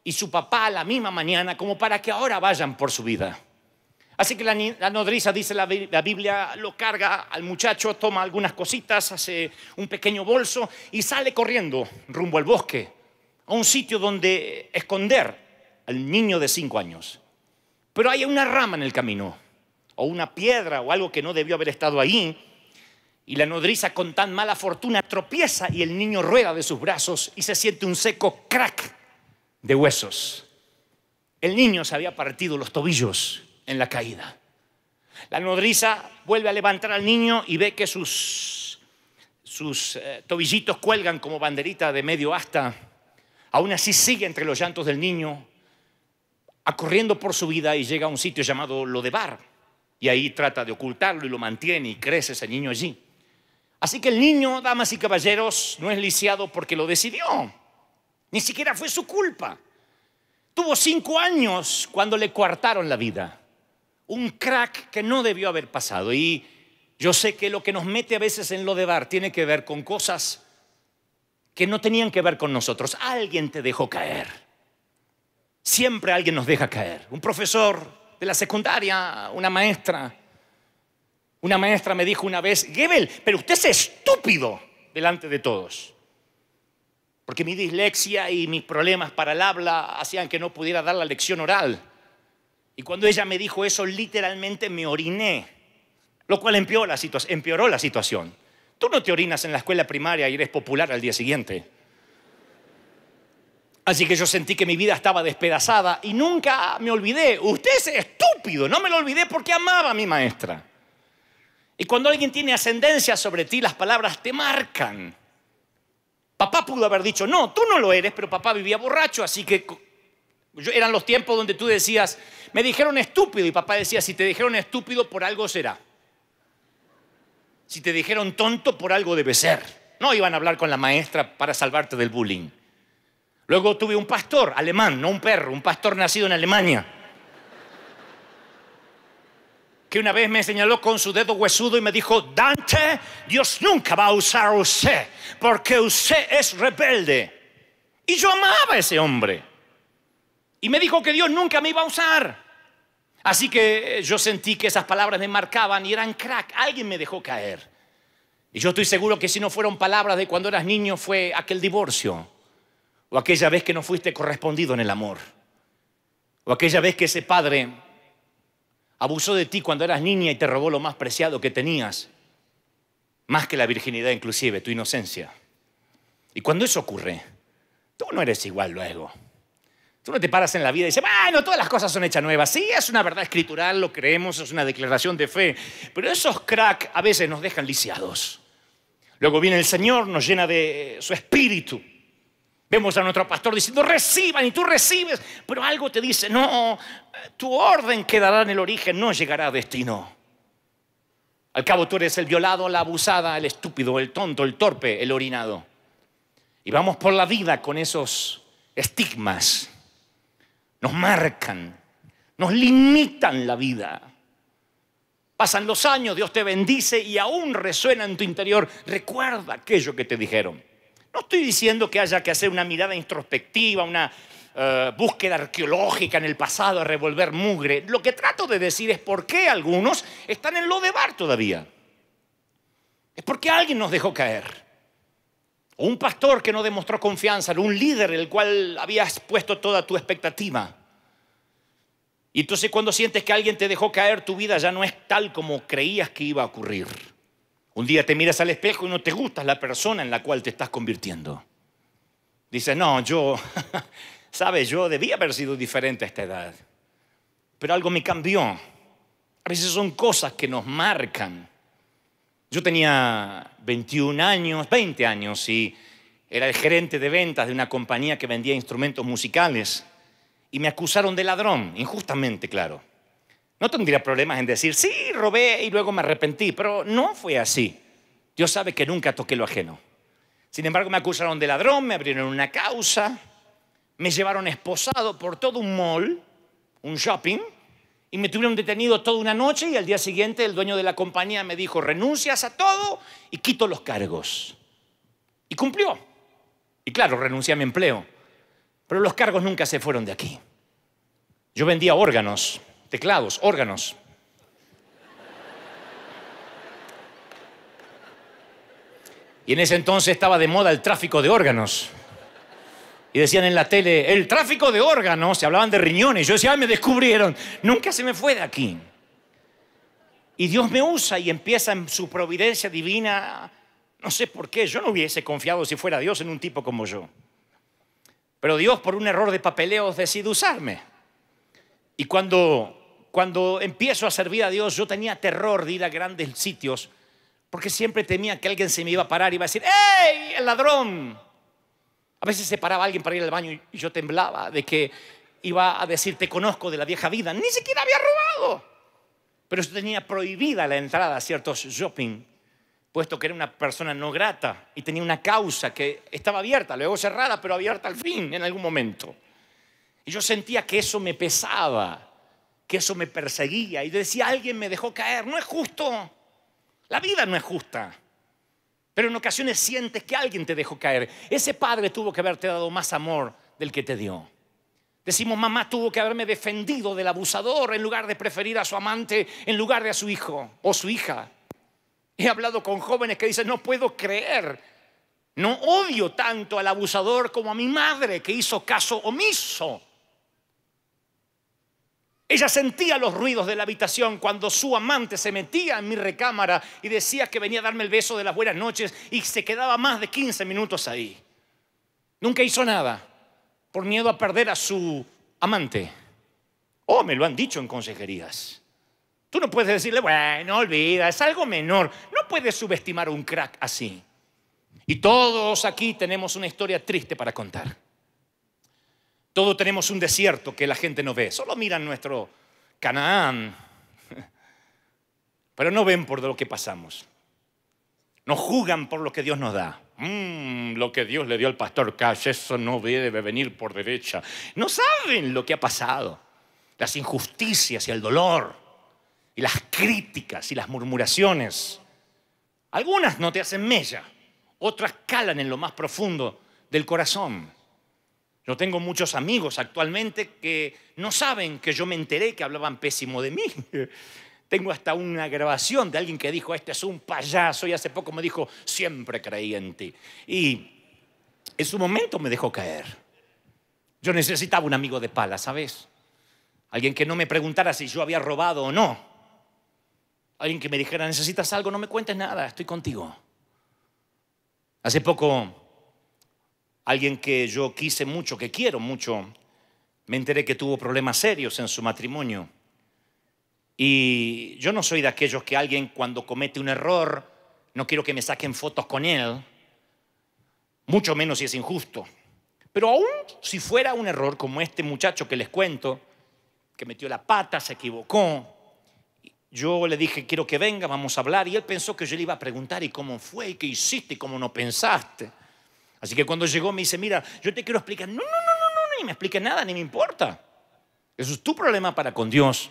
y su papá la misma mañana como para que ahora vayan por su vida. Así que la, nodriza, dice la, la, Biblia, lo carga al muchacho, toma algunas cositas, hace un pequeño bolso y sale corriendo rumbo al bosque, a un sitio donde esconder al niño de cinco años. Pero hay una rama en el camino, o una piedra, o algo que no debió haber estado ahí, y la nodriza con tan mala fortuna tropieza y el niño rueda de sus brazos y se siente un seco crack de huesos. El niño se había partido los tobillos en la caída. La nodriza vuelve a levantar al niño y ve que sus, sus eh, tobillitos cuelgan como banderita de medio asta. Aún así sigue entre los llantos del niño, acorriendo por su vida y llega a un sitio llamado Lodebar. Y ahí trata de ocultarlo y lo mantiene y crece ese niño allí. Así que el niño, damas y caballeros, no es lisiado porque lo decidió. Ni siquiera fue su culpa. Tuvo cinco años cuando le coartaron la vida. Un crack que no debió haber pasado. Y yo sé que lo que nos mete a veces en lo de bar tiene que ver con cosas que no tenían que ver con nosotros. Alguien te dejó caer. Siempre alguien nos deja caer. Un profesor de la secundaria, una maestra. Una maestra me dijo una vez, Gebel, pero usted es estúpido delante de todos porque mi dislexia y mis problemas para el habla hacían que no pudiera dar la lección oral. Y cuando ella me dijo eso, literalmente me oriné, lo cual empeoró la, situación. Tú no te orinas en la escuela primaria y eres popular al día siguiente. Así que yo sentí que mi vida estaba despedazada y nunca me olvidé. Usted es estúpido, no me lo olvidé porque amaba a mi maestra. Y cuando alguien tiene ascendencia sobre ti, las palabras te marcan. Papá pudo haber dicho, no, tú no lo eres, pero papá vivía borracho, así que eran los tiempos donde tú decías, me dijeron estúpido, y papá decía, si te dijeron estúpido, por algo será. Si te dijeron tonto, por algo debe ser. No iban a hablar con la maestra para salvarte del bullying. Luego tuve un pastor alemán, no un perro, un pastor nacido en Alemania que una vez me señaló con su dedo huesudo y me dijo, Dante, Dios nunca va a usar a usted, porque usted es rebelde. Y yo amaba a ese hombre. Y me dijo que Dios nunca me iba a usar. Así que eh, yo sentí que esas palabras me marcaban y eran crack. Alguien me dejó caer. Y yo estoy seguro que si no fueron palabras de cuando eras niño fue aquel divorcio, o aquella vez que no fuiste correspondido en el amor, o aquella vez que ese padre abusó de ti cuando eras niña y te robó lo más preciado que tenías, más que la virginidad inclusive, tu inocencia. Y cuando eso ocurre, tú no eres igual luego. Tú no te paras en la vida y dices, bueno, todas las cosas son hechas nuevas. Sí, es una verdad escritural, lo creemos, es una declaración de fe. Pero esos cracks a veces nos dejan lisiados. Luego viene el Señor, nos llena de eh, su espíritu Vemos a nuestro pastor diciendo, reciban, y tú recibes, pero algo te dice, no, tu orden quedará en el origen, no llegará a destino. Al cabo tú eres el violado, la abusada, el estúpido, el tonto, el torpe, el orinado. Y vamos por la vida con esos estigmas. Nos marcan, nos limitan la vida. Pasan los años, Dios te bendice y aún resuena en tu interior. Recuerda aquello que te dijeron. No estoy diciendo que haya que hacer una mirada introspectiva, una eh, búsqueda arqueológica en el pasado, a revolver mugre. Lo que trato de decir es por qué algunos están en lo de bar todavía. Es porque alguien nos dejó caer. O un pastor que no demostró confianza, un líder en el cual habías puesto toda tu expectativa. Y entonces cuando sientes que alguien te dejó caer, tu vida ya no es tal como creías que iba a ocurrir. Un día te miras al espejo y no te gustas la persona en la cual te estás convirtiendo. Dices, no, yo, (laughs) sabes, yo debía haber sido diferente a esta edad, pero algo me cambió. A veces son cosas que nos marcan. Yo tenía 21 años, 20 años, y era el gerente de ventas de una compañía que vendía instrumentos musicales, y me acusaron de ladrón, injustamente, claro. No tendría problemas en decir, sí, robé y luego me arrepentí, pero no fue así. Dios sabe que nunca toqué lo ajeno. Sin embargo, me acusaron de ladrón, me abrieron una causa, me llevaron esposado por todo un mall, un shopping, y me tuvieron detenido toda una noche y al día siguiente el dueño de la compañía me dijo, renuncias a todo y quito los cargos. Y cumplió. Y claro, renuncié a mi empleo. Pero los cargos nunca se fueron de aquí. Yo vendía órganos teclados, órganos. Y en ese entonces estaba de moda el tráfico de órganos. Y decían en la tele, el tráfico de órganos, se hablaban de riñones. Yo decía, me descubrieron, nunca se me fue de aquí. Y Dios me usa y empieza en su providencia divina. No sé por qué, yo no hubiese confiado si fuera Dios en un tipo como yo. Pero Dios, por un error de papeleos, decide usarme. Y cuando cuando empiezo a servir a Dios, yo tenía terror de ir a grandes sitios, porque siempre temía que alguien se me iba a parar y iba a decir, ¡Ey, el ladrón! A veces se paraba alguien para ir al baño y yo temblaba de que iba a decir, te conozco de la vieja vida, ni siquiera había robado. Pero yo tenía prohibida la entrada a ciertos shopping, puesto que era una persona no grata y tenía una causa que estaba abierta, luego cerrada, pero abierta al fin en algún momento. Y yo sentía que eso me pesaba que eso me perseguía y decía, alguien me dejó caer, no es justo, la vida no es justa. Pero en ocasiones sientes que alguien te dejó caer. Ese padre tuvo que haberte dado más amor del que te dio. Decimos, mamá tuvo que haberme defendido del abusador en lugar de preferir a su amante en lugar de a su hijo o su hija. He hablado con jóvenes que dicen, no puedo creer, no odio tanto al abusador como a mi madre que hizo caso omiso ella sentía los ruidos de la habitación cuando su amante se metía en mi recámara y decía que venía a darme el beso de las buenas noches y se quedaba más de 15 minutos ahí. Nunca hizo nada por miedo a perder a su amante. Oh, me lo han dicho en consejerías. Tú no puedes decirle, bueno, olvida, es algo menor. No puedes subestimar un crack así. Y todos aquí tenemos una historia triste para contar. Todos tenemos un desierto que la gente no ve. Solo miran nuestro Canaán, (laughs) pero no ven por lo que pasamos. No juzgan por lo que Dios nos da. Mm, lo que Dios le dio al pastor Cash, eso no debe venir por derecha. No saben lo que ha pasado, las injusticias y el dolor, y las críticas y las murmuraciones. Algunas no te hacen mella, otras calan en lo más profundo del corazón. Yo tengo muchos amigos actualmente que no saben que yo me enteré que hablaban pésimo de mí. (laughs) Tengo hasta una grabación de alguien que dijo, este es un payaso, y hace poco me dijo, siempre creí en ti. Y en su momento me dejó caer. Yo necesitaba un amigo de pala, ¿sabes? Alguien que no me preguntara si yo había robado o no. Alguien que me dijera, necesitas algo, no me cuentes nada, estoy contigo. Hace poco alguien que yo quise mucho, que quiero mucho, me enteré que tuvo problemas serios en su matrimonio. Y yo no soy de aquellos que alguien cuando comete un error, no quiero que me saquen fotos con él, mucho menos si es injusto. Pero aún si fuera un error como este muchacho que les cuento, que metió la pata, se equivocó, yo le dije, quiero que venga, vamos a hablar, y él pensó que yo le iba a preguntar, ¿y cómo fue? ¿Y qué hiciste? ¿Y cómo no pensaste? Así que cuando llegó me dice, mira, yo te quiero explicar. No, no, no, no, no, ni me expliques nada, ni me importa. Eso es tu problema para con Dios.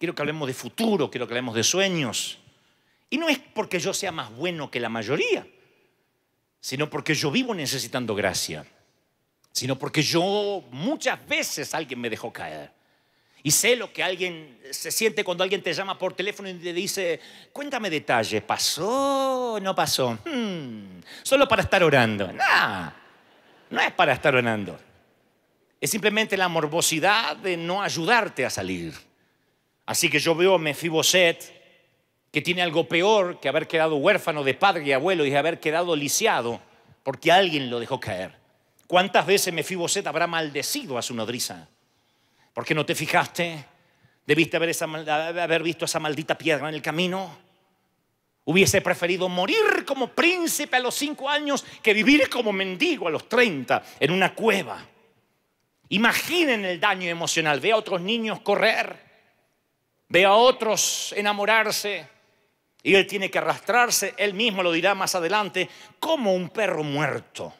Quiero que hablemos de futuro, quiero que hablemos de sueños. Y no es porque yo sea más bueno que la mayoría, sino porque yo vivo necesitando gracia, sino porque yo muchas veces alguien me dejó caer. Y sé lo que alguien se siente cuando alguien te llama por teléfono y te dice, cuéntame detalles, ¿pasó o no pasó? Hmm, solo para estar orando. Nah, no es para estar orando. Es simplemente la morbosidad de no ayudarte a salir. Así que yo veo a Mefiboset que tiene algo peor que haber quedado huérfano de padre y abuelo y haber quedado lisiado porque alguien lo dejó caer. ¿Cuántas veces Mefiboset habrá maldecido a su nodriza? ¿Por qué no te fijaste? Debiste haber, visto esa maldita piedra en el camino. Hubiese preferido morir como príncipe a los cinco años que vivir como mendigo a los 30 en una cueva. Imaginen el daño emocional. Ve a otros niños correr. Ve a otros enamorarse. Y él tiene que arrastrarse. Él mismo lo dirá más adelante como un perro muerto.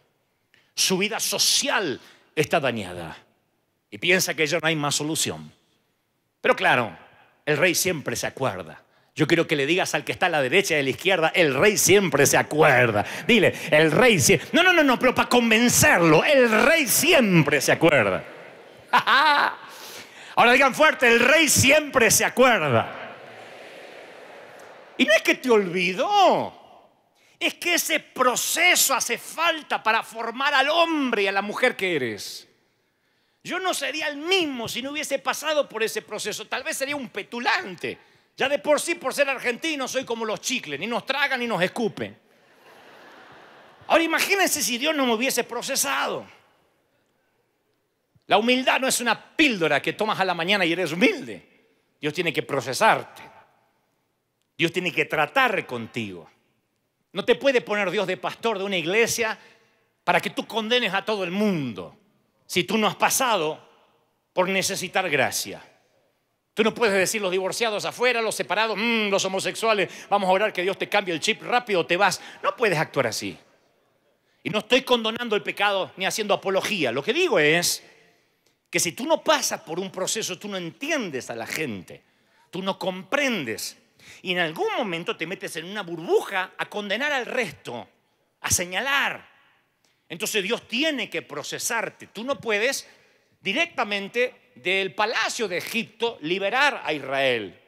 Su vida social está dañada y piensa que ya no hay más solución. Pero claro, el rey siempre se acuerda. Yo quiero que le digas al que está a la derecha y a la izquierda, el rey siempre se acuerda. Dile, el rey siempre... No, no, no, no, pero para convencerlo, el rey siempre se acuerda. (laughs) Ahora digan fuerte, el rey siempre se acuerda. Y no es que te olvidó, es que ese proceso hace falta para formar al hombre y a la mujer que eres. Yo no sería el mismo si no hubiese pasado por ese proceso. Tal vez sería un petulante. Ya de por sí, por ser argentino, soy como los chicles. Ni nos tragan ni nos escupen. Ahora imagínense si Dios no me hubiese procesado. La humildad no es una píldora que tomas a la mañana y eres humilde. Dios tiene que procesarte. Dios tiene que tratar contigo. No te puede poner Dios de pastor de una iglesia para que tú condenes a todo el mundo si tú no has pasado por necesitar gracia. Tú no puedes decir los divorciados afuera, los separados, mm, los homosexuales, vamos a orar que Dios te cambie el chip rápido, te vas. No puedes actuar así. Y no estoy condonando el pecado ni haciendo apología. Lo que digo es que si tú no pasas por un proceso, tú no entiendes a la gente, tú no comprendes. Y en algún momento te metes en una burbuja a condenar al resto, a señalar, entonces Dios tiene que procesarte. Tú no puedes directamente del palacio de Egipto liberar a Israel.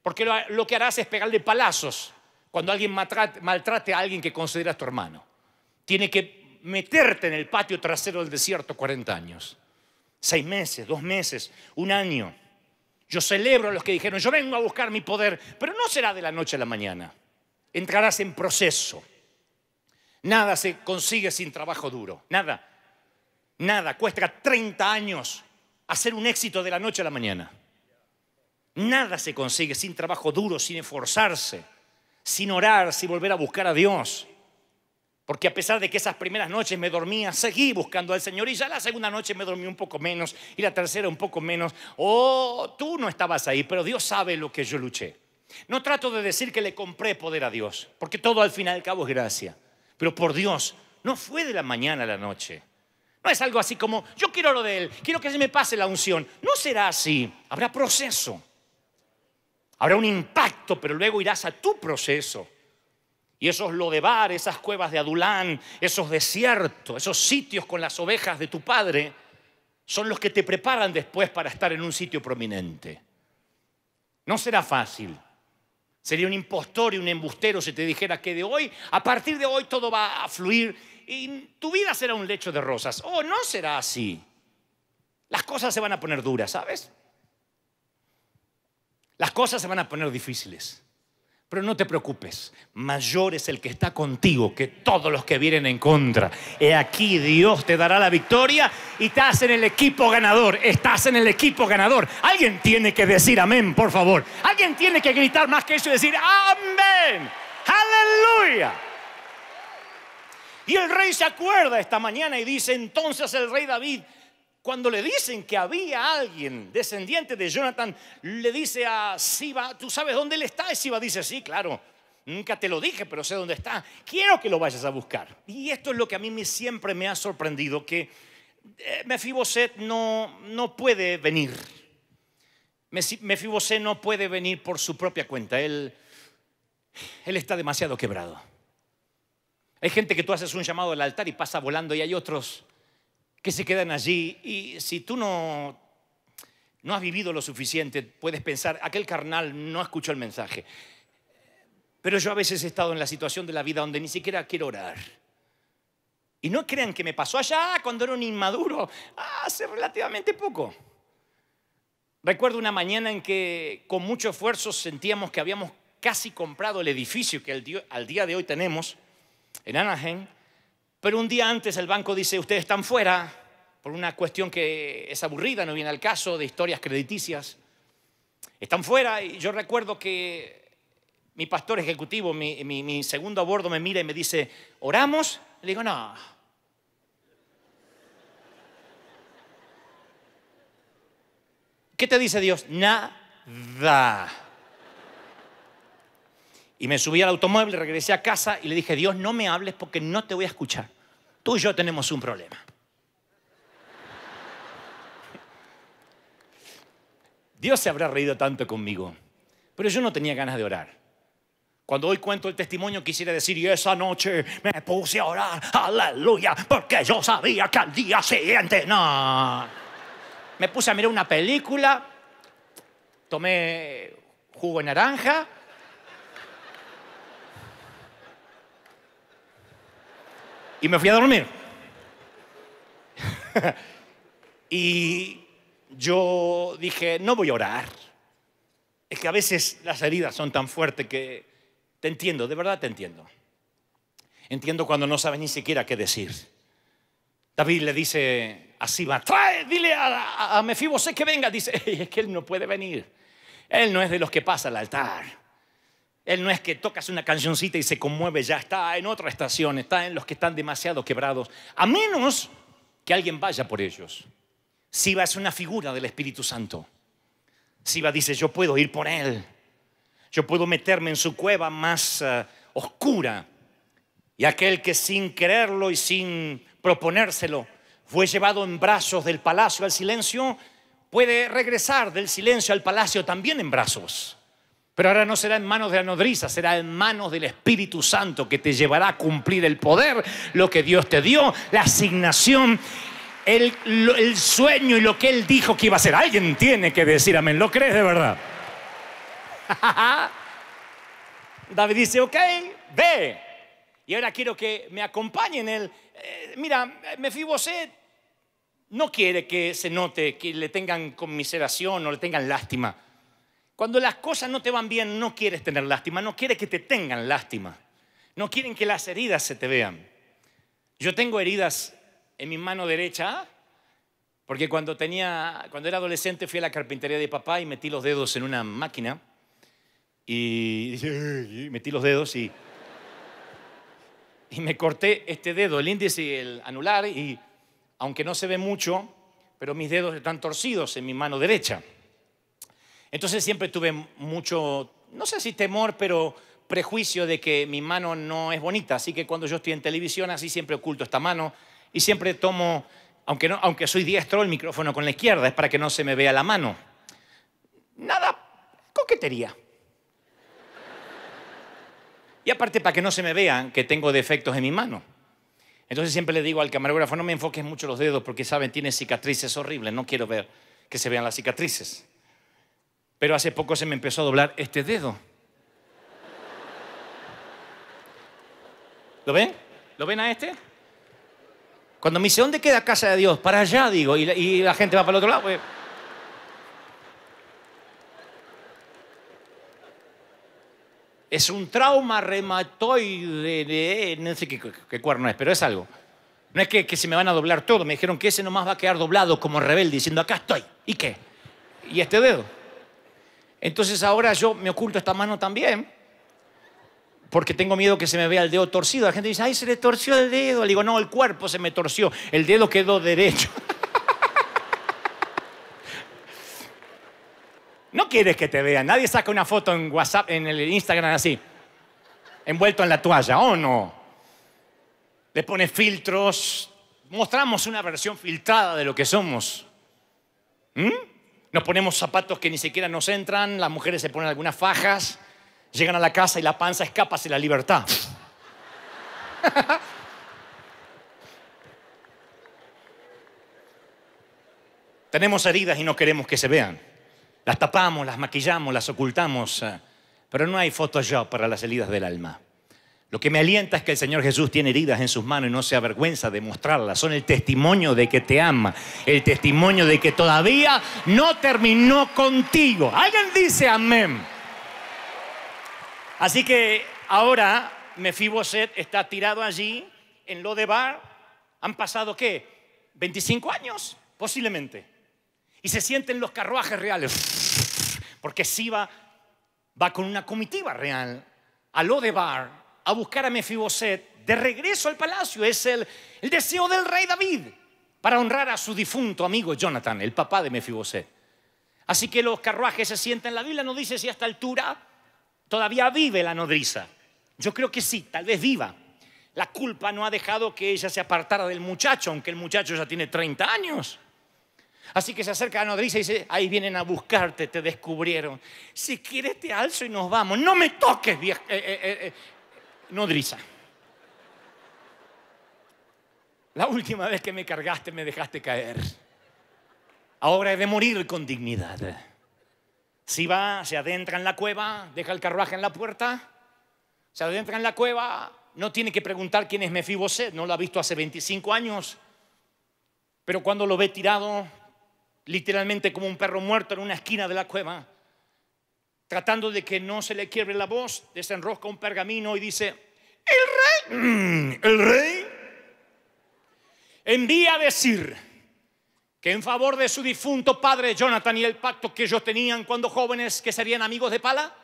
Porque lo, que harás es pegarle palazos cuando alguien maltrate, a alguien que consideras tu hermano. Tiene que meterte en el patio trasero del desierto 40 años. Seis meses, dos meses, un año. Yo celebro a los que dijeron, yo vengo a buscar mi poder, pero no será de la noche a la mañana. Entrarás en proceso. Nada se consigue sin trabajo duro, nada. Nada, cuesta 30 años hacer un éxito de la noche a la mañana. Nada se consigue sin trabajo duro, sin esforzarse, sin orar, sin volver a buscar a Dios. Porque a pesar de que esas primeras noches me dormía, seguí buscando al Señor y ya la segunda noche me dormí un poco menos y la tercera un poco menos. Oh, tú no estabas ahí, pero Dios sabe lo que yo luché. No trato de decir que le compré poder a Dios, porque todo al final y al cabo es gracia pero por Dios, no fue de la mañana a la noche. No es algo así como, yo quiero lo de él, quiero que se me pase la unción. No será así, habrá proceso. Habrá un impacto, pero luego irás a tu proceso. Y esos lodebar, esas cuevas de Adulán, esos desiertos, esos sitios con las ovejas de tu padre, son los que te preparan después para estar en un sitio prominente. No será fácil, Sería un impostor y un embustero si te dijera que de hoy, a partir de hoy todo va a fluir y tu vida será un lecho de rosas. Oh, no será así. Las cosas se van a poner duras, ¿sabes? Las cosas se van a poner difíciles. Pero no te preocupes, mayor es el que está contigo que todos los que vienen en contra. He aquí Dios te dará la victoria y estás en el equipo ganador, estás en el equipo ganador. Alguien tiene que decir amén, por favor. Alguien tiene que gritar más que eso y decir amén, aleluya. Y el rey se acuerda esta mañana y dice, entonces el rey David cuando le dicen que había alguien descendiente de Jonathan, le dice a Siba, ¿tú sabes dónde él está? Y Siba dice, sí, claro, nunca te lo dije, pero sé dónde está. Quiero que lo vayas a buscar. Y esto es lo que a mí siempre me ha sorprendido, que eh, Mefiboset no, no puede venir. Mefiboset no puede venir por su propia cuenta. Él, él está demasiado quebrado. Hay gente que tú haces un llamado al altar y pasa volando y hay otros que se quedan allí y si tú no, no has vivido lo suficiente, puedes pensar, aquel carnal no escuchó el mensaje. Pero yo a veces he estado en la situación de la vida donde ni siquiera quiero orar. Y no crean que me pasó allá cuando era un inmaduro, hace relativamente poco. Recuerdo una mañana en que con mucho esfuerzo sentíamos que habíamos casi comprado el edificio que al día de hoy tenemos en Anaheim pero un día antes el banco dice, ustedes están fuera por una cuestión que es aburrida, no viene al caso, de historias crediticias. Están fuera y yo recuerdo que mi pastor ejecutivo, mi, segundo a bordo, me mira y me dice, ¿oramos? Le digo, no. ¿Qué te dice Dios? Nada. Y me subí al automóvil, regresé a casa y le dije, Dios, no me hables porque no te voy a escuchar. Tú y yo tenemos un problema. (laughs) Dios se habrá reído tanto conmigo, pero yo no tenía ganas de orar. Cuando hoy cuento el testimonio quisiera decir, y esa noche me puse a orar, aleluya, porque yo sabía que al día siguiente, no. Me puse a mirar una película, tomé jugo de naranja, y me fui a dormir. (laughs) y yo dije, no voy a orar. Es que a veces las heridas son tan fuertes que te entiendo, de verdad te entiendo. Entiendo cuando no sabes ni siquiera qué decir. David le dice a Siba, trae, dile a, a, a Mefibosé que venga. Dice, (laughs) es que él no puede venir. Él no es de los que pasa al altar. Él no es que tocas una cancioncita y se conmueve, ya está en otra estación, está en los que están demasiado quebrados, a menos que alguien vaya por ellos. Siba es una figura del Espíritu Santo. Siba dice, yo puedo ir por él, yo puedo meterme en su cueva más eh, oscura. Y aquel que sin quererlo y sin proponérselo fue llevado en brazos del palacio al silencio, puede regresar del silencio al palacio también en brazos. Pero ahora no será en manos de la nodriza, será en manos del Espíritu Santo que te llevará a cumplir el poder, lo que Dios te dio, la asignación, el, sueño y lo que Él dijo que iba a hacer. Alguien tiene que decir amén. ¿Lo crees de verdad? (laughs) David dice, ok, ve. Y ahora quiero que me acompañen él. Eh, mira, Mefiboset eh, no quiere que se note, que le tengan conmiseración o le tengan lástima. Cuando las cosas no te van bien, no quieres tener lástima, no quieres que te tengan lástima, no quieren que las heridas se te vean. Yo tengo heridas en mi mano derecha, porque cuando, tenía, cuando era adolescente fui a la carpintería de papá y metí los dedos en una máquina, y, metí los dedos y, y me corté este dedo, el índice y el anular, y aunque no se ve mucho, pero mis dedos están torcidos en mi mano derecha. Entonces siempre tuve mucho, no sé si temor, pero prejuicio de que mi mano no es bonita. Así que cuando yo estoy en televisión, así siempre oculto esta mano y siempre tomo, aunque, aunque soy diestro, el micrófono con la izquierda, es para que no se me vea la mano. Nada, coquetería. Y aparte para que no se me vean que tengo defectos en mi mano. Entonces siempre le digo al camarógrafo, no me enfoques mucho los dedos porque, saben, tiene cicatrices horribles, no quiero ver que se vean las cicatrices pero hace poco se me empezó a doblar este dedo. ¿Lo ven? ¿Lo ven a este? Cuando me dice, ¿dónde queda casa de Dios? Para allá, digo, y la, gente va para el otro lado. Pues. Es un trauma rematoide, de, no sé qué, cuerno es, pero es algo. No es que, que, se me van a doblar todo, me dijeron que ese nomás va a quedar doblado como rebelde, diciendo, acá estoy. ¿Y qué? Y este dedo. Entonces ahora yo me oculto esta mano también porque tengo miedo que se me vea el dedo torcido. La gente dice, ay, se le torció el dedo. Le digo, no, el cuerpo se me torció, el dedo quedó derecho. (laughs) no quieres que te vean, nadie saca una foto en WhatsApp, en el Instagram así, envuelto en la toalla, ¿o no? Le pones filtros, mostramos una versión filtrada de lo que somos. ¿Mm? Nos ponemos zapatos que ni siquiera nos entran, las mujeres se ponen algunas fajas, llegan a la casa y la panza escapa hacia la libertad. (laughs) Tenemos heridas y no queremos que se vean. Las tapamos, las maquillamos, las ocultamos, eh, pero no hay Photoshop para las heridas del alma. Lo que me alienta es que el Señor Jesús tiene heridas en sus manos y no se avergüenza de mostrarlas. Son el testimonio de que te ama, el testimonio de que todavía no terminó contigo. Alguien dice amén. Así que ahora Mefiboset está tirado allí en Lo Lodebar. Han pasado qué? 25 años, posiblemente. Y se sienten los carruajes reales. Porque Siba va con una comitiva real a Lo Lodebar a buscar a Mefiboset de regreso al palacio. Es el, deseo del rey David para honrar a su difunto amigo Jonathan, el papá de Mefiboset. Así que los carruajes se sientan. La Biblia no dice si a esta altura todavía vive la nodriza. Yo creo que sí, tal vez viva. La culpa no ha dejado que ella se apartara del muchacho, aunque el muchacho ya tiene 30 años. Así que se acerca a la nodriza y dice, ahí vienen a buscarte, te descubrieron. Si quieres te alzo y nos vamos. No me toques, vieja, eh, eh, eh, no nodriza. La última vez que me cargaste me dejaste caer. Ahora he de morir con dignidad. Si va, se adentra en la cueva, deja el carruaje en la puerta, se adentra en la cueva, no tiene que preguntar quién es Mefiboset, no lo ha visto hace 25 años, pero cuando lo ve tirado, literalmente como un perro muerto en una esquina de la cueva, tratando de que no se le quiebre la voz, desenrosca un pergamino y dice, el rey, mm, el rey envía a decir que en favor de su difunto padre Jonathan y el pacto que ellos tenían cuando jóvenes que serían amigos de Pala,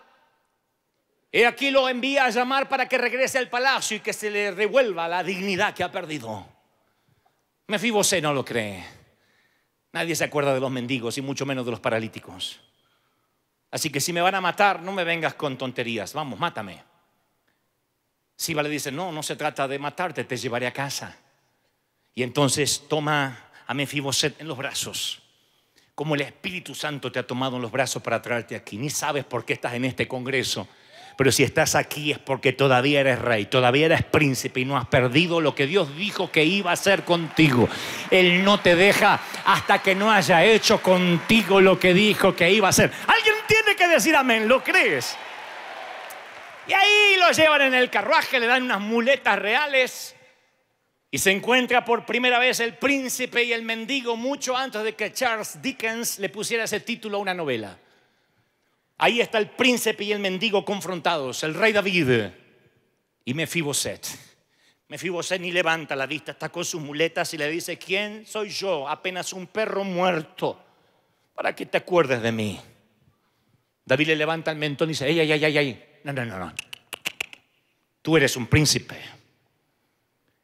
he aquí lo envía a llamar para que regrese al palacio y que se le revuelva la dignidad que ha perdido. Mefibosé no lo cree. Nadie se acuerda de los mendigos y mucho menos de los paralíticos. Así que si me van a matar, no me vengas con tonterías, vamos, mátame. Siba le dice, no, no se trata de matarte, te llevaré a casa. Y entonces toma a Mefiboset en los brazos, como el Espíritu Santo te ha tomado en los brazos para traerte aquí. Ni sabes por qué estás en este congreso, pero si estás aquí es porque todavía eres rey, todavía eres príncipe y no has perdido lo que Dios dijo que iba a hacer contigo. Él no te deja hasta que no haya hecho contigo lo que dijo que iba a hacer que decir amén, ¿lo crees? Y ahí lo llevan en el carruaje, le dan unas muletas reales y se encuentra por primera vez el príncipe y el mendigo mucho antes de que Charles Dickens le pusiera ese título a una novela. Ahí está el príncipe y el mendigo confrontados, el rey David y Mefiboset. Mefiboset ni levanta la vista, está con sus muletas y le dice, ¿quién soy yo? Apenas un perro muerto, para que te acuerdes de mí. David le levanta el mentón y dice, ay, ay, ay, ay, ay. No, no, no, no. Tú eres un príncipe.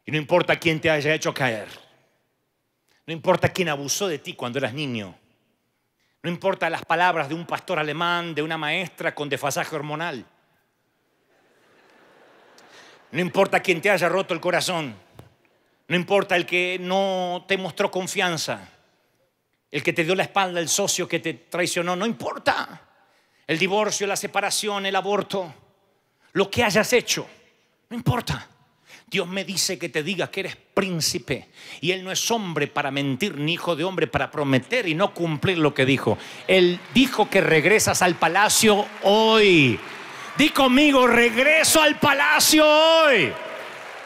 Y no importa quién te haya hecho caer. No importa quién abusó de ti cuando eras niño. No importa las palabras de un pastor alemán, de una maestra con desfasaje hormonal. No importa quién te haya roto el corazón. No importa el que no te mostró confianza. El que te dio la espalda, el socio que te traicionó. No importa el divorcio, la separación, el aborto, lo que hayas hecho, no importa. Dios me dice que te diga que eres príncipe y Él no es hombre para mentir ni hijo de hombre para prometer y no cumplir lo que dijo. Él dijo que regresas al palacio hoy. Di conmigo, regreso al palacio hoy.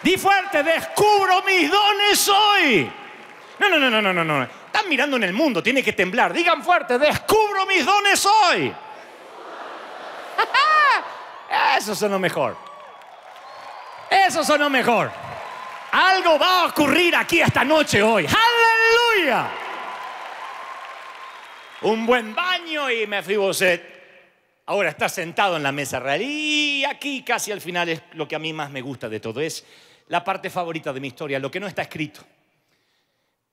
Di fuerte, descubro mis dones hoy. No, no, no, no, no, no. Están mirando en el mundo, tiene que temblar. Digan fuerte, descubro mis dones hoy. (laughs) Eso sonó mejor. Eso sonó mejor. Algo va a ocurrir aquí esta noche hoy. ¡Aleluya! Un buen baño y me fui Boset. Ahora está sentado en la mesa real. Y aquí casi al final es lo que a mí más me gusta de todo. Es la parte favorita de mi historia, lo que no está escrito.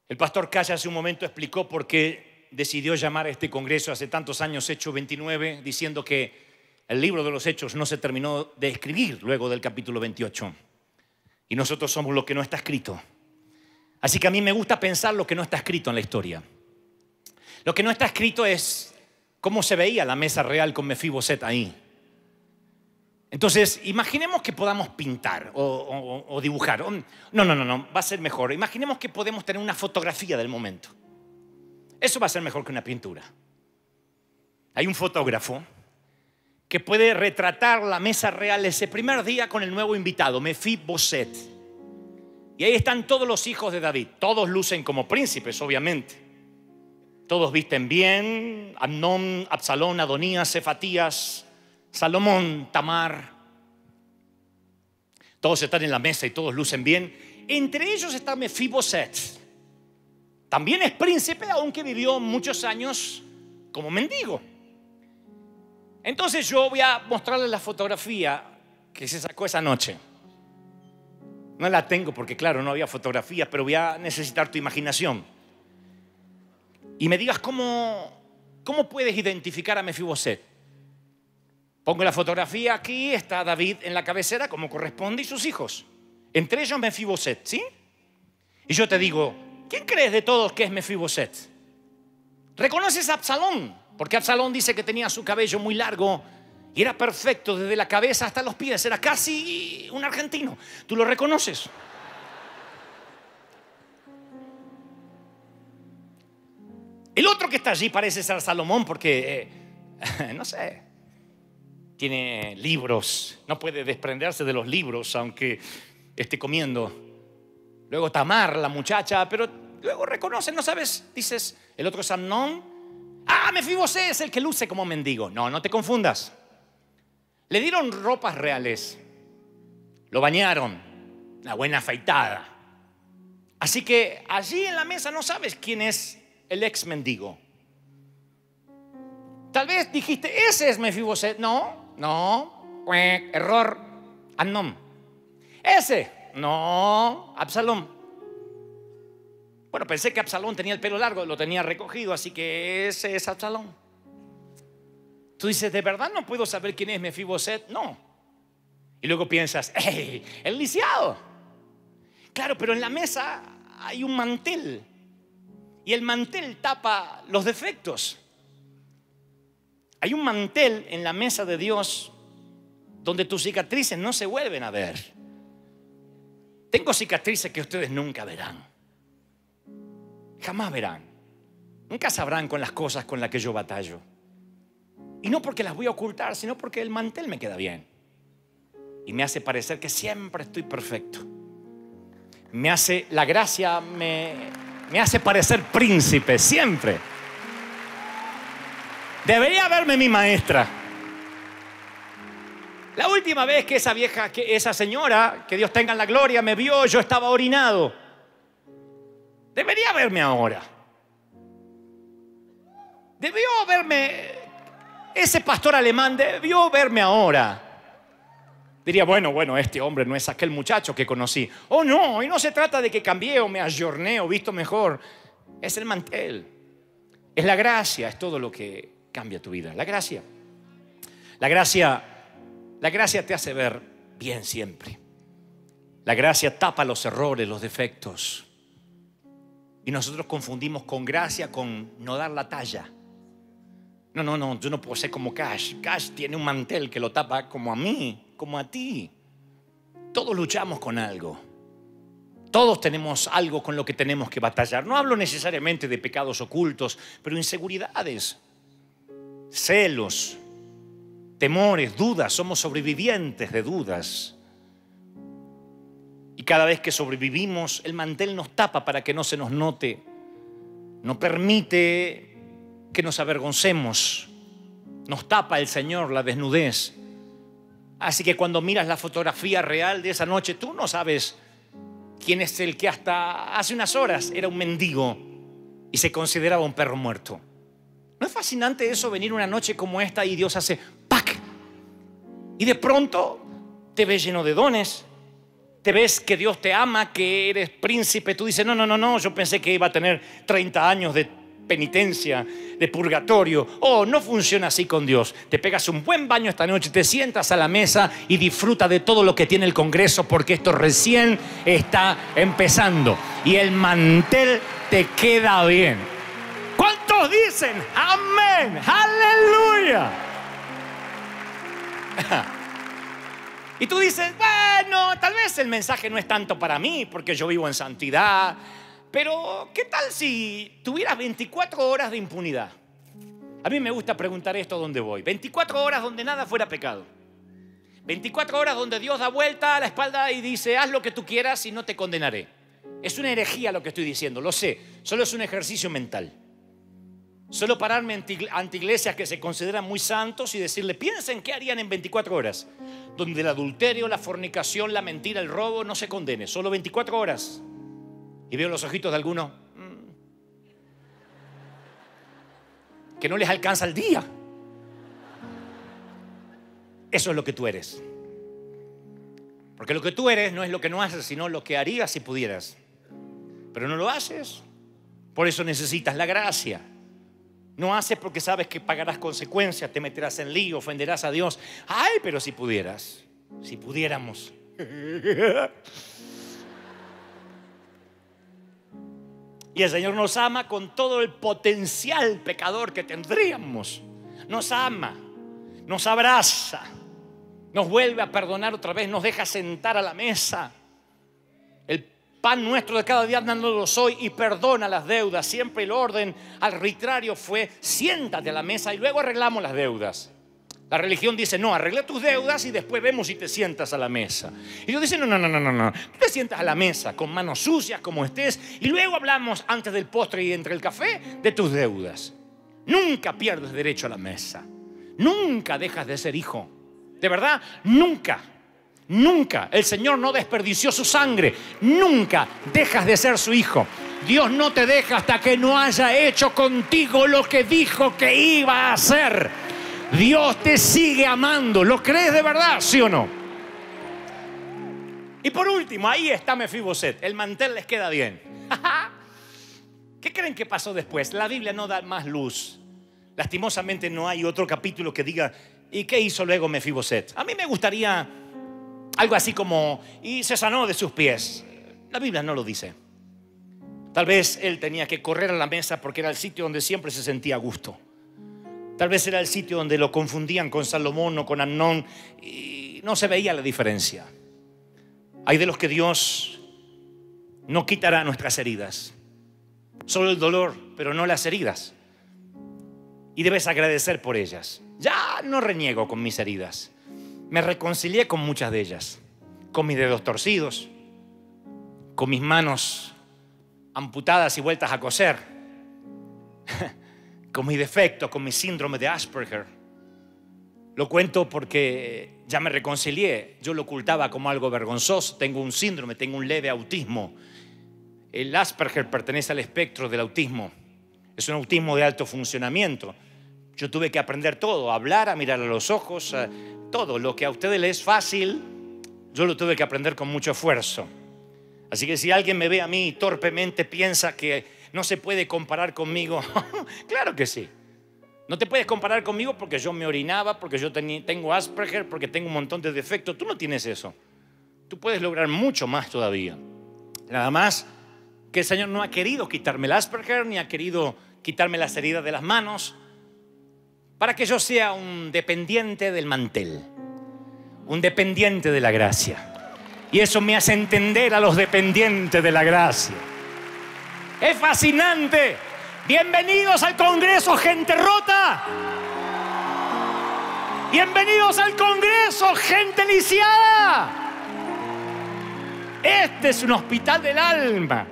El pastor Calla hace un momento explicó por qué decidió llamar a este congreso hace tantos años, hecho 29, diciendo que el libro de los Hechos no se terminó de escribir luego del capítulo 28. Y nosotros somos lo que no está escrito. Así que a mí me gusta pensar lo que no está escrito en la historia. Lo que no está escrito es cómo se veía la mesa real con Mefiboset ahí. Entonces, imaginemos que podamos pintar o, o dibujar. No, no, no, no, va a ser mejor. Imaginemos que podemos tener una fotografía del momento. Eso va a ser mejor que una pintura. Hay un fotógrafo que puede retratar la mesa real ese primer día con el nuevo invitado, Mefiboset. Y ahí están todos los hijos de David. Todos lucen como príncipes, obviamente. Todos visten bien. Amnón, Absalón, Adonías, Cefatías, Salomón, Tamar. Todos están en la mesa y todos lucen bien. Entre ellos está Mefiboset. También es príncipe, aunque vivió muchos años como mendigo. Entonces yo voy a mostrarles la fotografía que se sacó esa noche. No la tengo porque claro, no había fotografías, pero voy a necesitar tu imaginación. Y me digas cómo, cómo puedes identificar a Mefiboset. Pongo la fotografía aquí, está David en la cabecera como corresponde y sus hijos. Entre ellos Mefiboset, ¿sí? Y yo te digo, ¿quién crees de todos que es Mefiboset? ¿Reconoces a Absalón? Porque Absalón dice que tenía su cabello muy largo y era perfecto desde la cabeza hasta los pies. Era casi un argentino. Tú lo reconoces. El otro que está allí parece ser Salomón porque, eh, (laughs) no sé, tiene libros. No puede desprenderse de los libros aunque esté comiendo. Luego Tamar, la muchacha, pero luego reconoce, no sabes, dices, el otro es Amnón, Ah, Mefibosé es el que luce como mendigo. No, no te confundas. Le dieron ropas reales. Lo bañaron. la buena afeitada. Así que allí en la mesa no sabes quién es el ex mendigo. Tal vez dijiste, ese es Mefibosé. No, no. Error. Annom. Ese. No. Absalom. Bueno, pensé que Absalón tenía el pelo largo, lo tenía recogido, así que ese es Absalón. Tú dices, ¿de verdad no puedo saber quién es Mefiboset? No. Y luego piensas, (laughs) ¡ey, ¡El lisiado! Claro, pero en la mesa hay un mantel. Y el mantel tapa los defectos. Hay un mantel en la mesa de Dios donde tus cicatrices no se vuelven a ver. Tengo cicatrices que ustedes nunca verán jamás verán. Nunca sabrán con las cosas con las que yo batallo. Y no porque las voy a ocultar, sino porque el mantel me queda bien. Y me hace parecer que siempre estoy perfecto. Me hace, la gracia me, me hace parecer príncipe, siempre. Debería verme mi maestra. La última vez que esa vieja, que esa señora, que Dios tenga la gloria, me vio, yo estaba orinado. Debería verme ahora. Debió verme, ese pastor alemán debió verme ahora. Diría, bueno, bueno, este hombre no es aquel muchacho que conocí. Oh, no, y no se trata de que cambié o me ayorné o visto mejor. Es el mantel. Es la gracia, es todo lo que cambia tu vida. La gracia. La gracia, la gracia te hace ver bien siempre. La gracia tapa los errores, los defectos. Y nosotros confundimos con gracia con no dar la talla. No, no, no, yo no puedo ser como Cash. Cash tiene un mantel que lo tapa como a mí, como a ti. Todos luchamos con algo. Todos tenemos algo con lo que tenemos que batallar. No hablo necesariamente de pecados ocultos, pero inseguridades, celos, temores, dudas. Somos sobrevivientes de dudas. Y cada vez que sobrevivimos, el mantel nos tapa para que no se nos note. No permite que nos avergoncemos. Nos tapa el Señor la desnudez. Así que cuando miras la fotografía real de esa noche, tú no sabes quién es el que hasta hace unas horas era un mendigo y se consideraba un perro muerto. ¿No es fascinante eso venir una noche como esta y Dios hace ¡pac! Y de pronto te ve lleno de dones, te ves que Dios te ama, que eres príncipe, tú dices, no, no, no, no, yo pensé que iba a tener 30 años de penitencia, de purgatorio. Oh, no funciona así con Dios. Te pegas un buen baño esta noche, te sientas a la mesa y disfruta de todo lo que tiene el Congreso porque esto recién está empezando. Y el mantel te queda bien. ¿Cuántos dicen amén? Aleluya? (laughs) Y tú dices, bueno, tal vez el mensaje no es tanto para mí, porque yo vivo en santidad, pero ¿qué tal si tuvieras 24 horas de impunidad? A mí me gusta preguntar esto donde voy. 24 horas donde nada fuera pecado. 24 horas donde Dios da vuelta a la espalda y dice, haz lo que tú quieras y no te condenaré. Es una herejía lo que estoy diciendo, lo sé, solo es un ejercicio mental. Solo pararme ante iglesias que se consideran muy santos y decirle, piensen qué harían en 24 horas, donde el adulterio, la fornicación, la mentira, el robo no se condene, solo 24 horas. Y veo los ojitos de algunos mm, que no les alcanza el día. Eso es lo que tú eres. Porque lo que tú eres no es lo que no haces, sino lo que harías si pudieras. Pero no lo haces. Por eso necesitas la gracia. No haces porque sabes que pagarás consecuencias, te meterás en lío, ofenderás a Dios. Ay, pero si pudieras, si pudiéramos. (laughs) Y el Señor nos ama con todo el potencial pecador que tendríamos. Nos ama, nos abraza, nos vuelve a perdonar otra vez, nos deja sentar a la mesa. Pan nuestro de cada día dándonos hoy y perdona las deudas. Siempre el orden arbitrario fue siéntate a la mesa y luego arreglamos las deudas. La religión dice, no, arregla tus deudas y después vemos si te sientas a la mesa. Y yo dice, no, no, no, no, no, no. Tú te sientas a la mesa con manos sucias como estés y luego hablamos antes del postre y entre el café de tus deudas. Nunca pierdes derecho a la mesa. Nunca dejas de ser hijo. De verdad, nunca. Nunca. El Señor no desperdició su sangre. Nunca dejas de ser su hijo. Dios no te deja hasta que no haya hecho contigo lo que dijo que iba a hacer. Dios te sigue amando. ¿Lo crees de verdad, sí o no? Y por último, ahí está Mefiboset. El mantel les queda bien. (laughs) ¿Qué creen que pasó después? La Biblia no da más luz. Lastimosamente no hay otro capítulo que diga ¿y qué hizo luego Mefiboset? A mí me gustaría algo así como, y se sanó de sus pies. La Biblia no lo dice. Tal vez él tenía que correr a la mesa porque era el sitio donde siempre se sentía a gusto. Tal vez era el sitio donde lo confundían con Salomón o con Amnón y no se veía la diferencia. Hay de los que Dios no quitará nuestras heridas. Solo el dolor, pero no las heridas. Y debes agradecer por ellas. Ya no reniego con mis heridas me reconcilié con muchas de ellas, con mis dedos torcidos, con mis manos amputadas y vueltas a coser, (laughs) con mis defectos, con mi síndrome de Asperger. Lo cuento porque ya me reconcilié, yo lo ocultaba como algo vergonzoso, tengo un síndrome, tengo un leve autismo. El Asperger pertenece al espectro del autismo, es un autismo de alto funcionamiento yo tuve que aprender todo, hablar, a mirar a los ojos, eh, todo. Lo que a ustedes les es fácil, yo lo tuve que aprender con mucho esfuerzo. Así que si alguien me ve a mí torpemente piensa que no se puede comparar conmigo, (laughs) claro que sí. No te puedes comparar conmigo porque yo me orinaba, porque yo tengo Asperger, porque tengo un montón de defectos. Tú no tienes eso. Tú puedes lograr mucho más todavía. Nada más que el Señor no ha querido quitarme el Asperger, ni ha querido quitarme las heridas de las manos, para que yo sea un dependiente del mantel, un dependiente de la gracia. Y eso me hace entender a los dependientes de la gracia. Es fascinante. Bienvenidos al Congreso, gente rota. Bienvenidos al Congreso, gente lisiada. Este es un hospital del alma.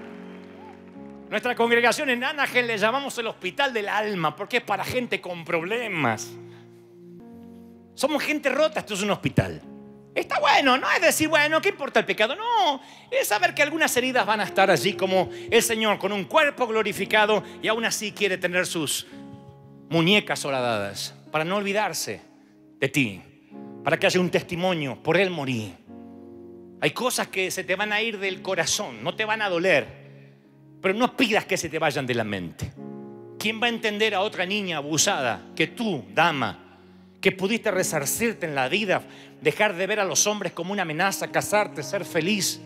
Nuestra congregación en Anaheim le llamamos el hospital del alma porque es para gente con problemas. Somos gente rota, esto es un hospital. Está bueno, no es decir, bueno, ¿qué importa el pecado? No, es saber que algunas heridas van a estar allí como el Señor, con un cuerpo glorificado y aún así quiere tener sus muñecas horadadas para no olvidarse de ti, para que haya un testimonio, por Él morí. Hay cosas que se te van a ir del corazón, no te van a doler, pero no pidas que se te vayan de la mente. ¿Quién va a entender a otra niña abusada que tú, dama, que pudiste resarcirte en la vida, dejar de ver a los hombres como una amenaza, casarte, ser feliz?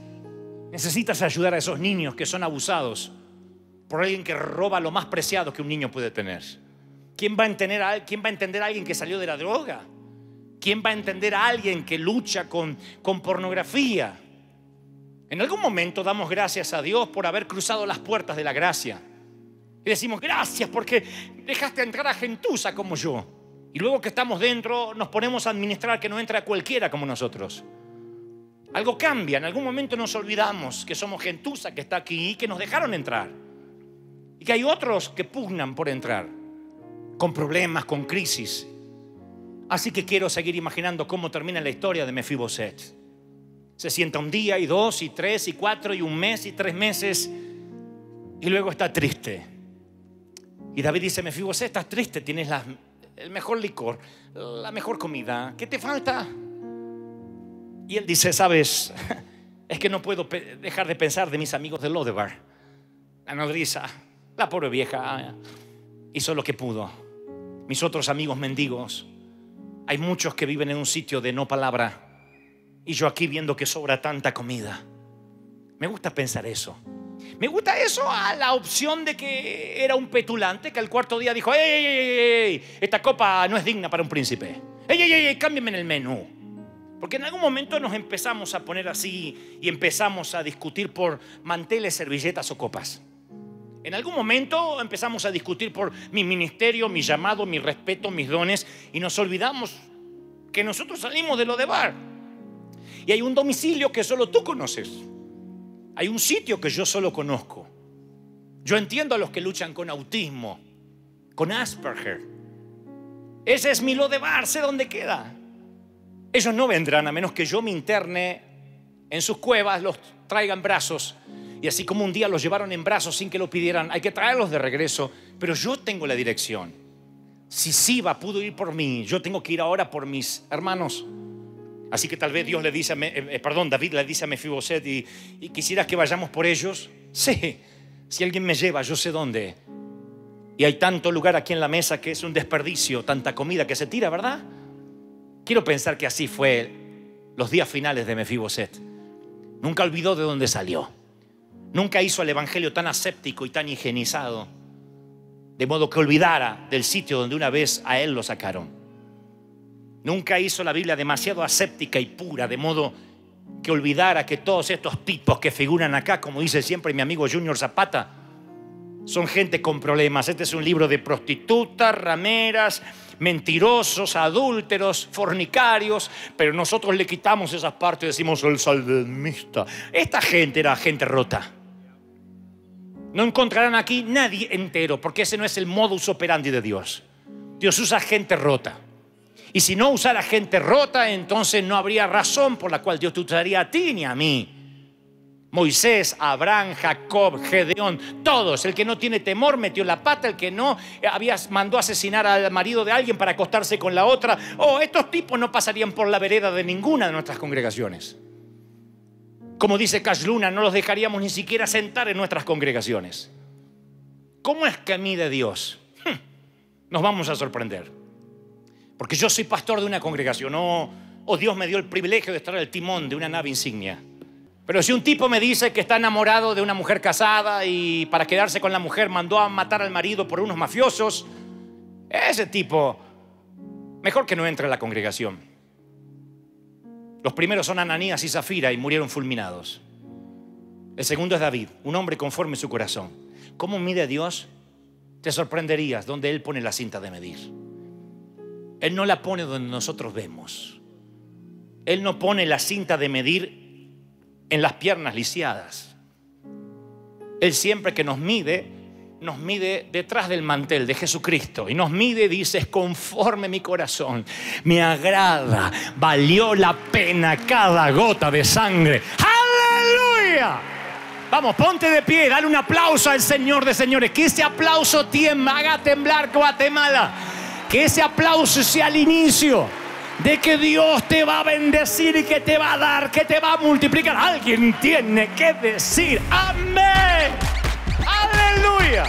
Necesitas ayudar a esos niños que son abusados por alguien que roba lo más preciado que un niño puede tener. ¿Quién va a entender a, quién va a, entender a alguien que salió de la droga? ¿Quién va a entender a alguien que lucha con, con pornografía? En algún momento damos gracias a Dios por haber cruzado las puertas de la gracia. Y decimos, gracias porque dejaste entrar a gentuza como yo. Y luego que estamos dentro nos ponemos a administrar que no entra cualquiera como nosotros. Algo cambia, en algún momento nos olvidamos que somos gentuza que está aquí y que nos dejaron entrar. Y que hay otros que pugnan por entrar, con problemas, con crisis. Así que quiero seguir imaginando cómo termina la historia de Mefiboset. Se sienta un día y dos y tres y cuatro y un mes y tres meses y luego está triste. Y David dice, me Mefibosé, estás triste, tienes el mejor licor, la mejor comida, ¿qué te falta? Y él dice, sabes, (laughs) es que no puedo dejar de pensar de mis amigos de Lodebar, la nodriza, la pobre vieja, hizo lo que pudo, mis otros amigos mendigos, hay muchos que viven en un sitio de no palabra, y yo aquí viendo que sobra tanta comida. Me gusta pensar eso. Me gusta eso a la opción de que era un petulante que al cuarto día dijo, ¡Ey, esta copa no es digna para un príncipe! ¡Ey, ey, cámbienme en el menú! Porque en algún momento nos empezamos a poner así y empezamos a discutir por manteles, servilletas o copas. En algún momento empezamos a discutir por mi ministerio, mi llamado, mi respeto, mis dones y nos olvidamos que nosotros salimos de lo de bar. Y hay un domicilio que solo tú conoces. Hay un sitio que yo solo conozco. Yo entiendo a los que luchan con autismo, con Asperger. Ese es mi lo de bar, Donde dónde queda. Ellos no vendrán a menos que yo me interne en sus cuevas, los traigan brazos. Y así como un día los llevaron en brazos sin que lo pidieran, hay que traerlos de regreso. Pero yo tengo la dirección. Si Siba pudo ir por mí, yo tengo que ir ahora por mis hermanos. Así que tal vez Dios le dice, eh, eh, perdón, David le dice a Mefiboset y, y quisieras que vayamos por ellos. Sí, si alguien me lleva, yo sé dónde. Y hay tanto lugar aquí en la mesa que es un desperdicio, tanta comida que se tira, ¿verdad? Quiero pensar que así fue los días finales de Mefiboset. Nunca olvidó de dónde salió. Nunca hizo el evangelio tan aséptico y tan higienizado, de modo que olvidara del sitio donde una vez a él lo sacaron. Nunca hizo la Biblia demasiado aséptica y pura, de modo que olvidara que todos estos pipos que figuran acá, como dice siempre mi amigo Junior Zapata, son gente con problemas. Este es un libro de prostitutas, rameras, mentirosos, adúlteros, fornicarios, pero nosotros le quitamos esas partes y decimos el salvemista. Esta gente era gente rota. No encontrarán aquí nadie entero, porque ese no es el modus operandi de Dios. Dios usa gente rota. Y si no usara gente rota, entonces no habría razón por la cual Dios te usaría a ti ni a mí. Moisés, Abraham, Jacob, Gedeón, todos. El que no tiene temor metió la pata, el que no había, mandó asesinar al marido de alguien para acostarse con la otra. Oh, estos tipos no pasarían por la vereda de ninguna de nuestras congregaciones. Como dice Cash no los dejaríamos ni siquiera sentar en nuestras congregaciones. ¿Cómo es que a mí de Dios? Hmm, nos vamos a sorprender. Porque yo soy pastor de una congregación, o, oh, Dios me dio el privilegio de estar al timón de una nave insignia. Pero si un tipo me dice que está enamorado de una mujer casada y para quedarse con la mujer mandó a matar al marido por unos mafiosos, ese tipo, mejor que no entre a la congregación. Los primeros son Ananías y Zafira y murieron fulminados. El segundo es David, un hombre conforme su corazón. ¿Cómo mide Dios? Te sorprenderías donde Él pone la cinta de medir. Él no la pone donde nosotros vemos. Él no pone la cinta de medir en las piernas lisiadas. Él siempre que nos mide, nos mide detrás del mantel de Jesucristo y nos mide, dices, conforme mi corazón, me agrada, valió la pena cada gota de sangre. ¡Aleluya! Vamos, ponte de pie, dale un aplauso al Señor de señores, que ese aplauso tiembla, haga temblar Guatemala. Que ese aplauso sea el inicio de que Dios te va a bendecir y que te va a dar, que te va a multiplicar. Alguien tiene que decir amén. Aleluya.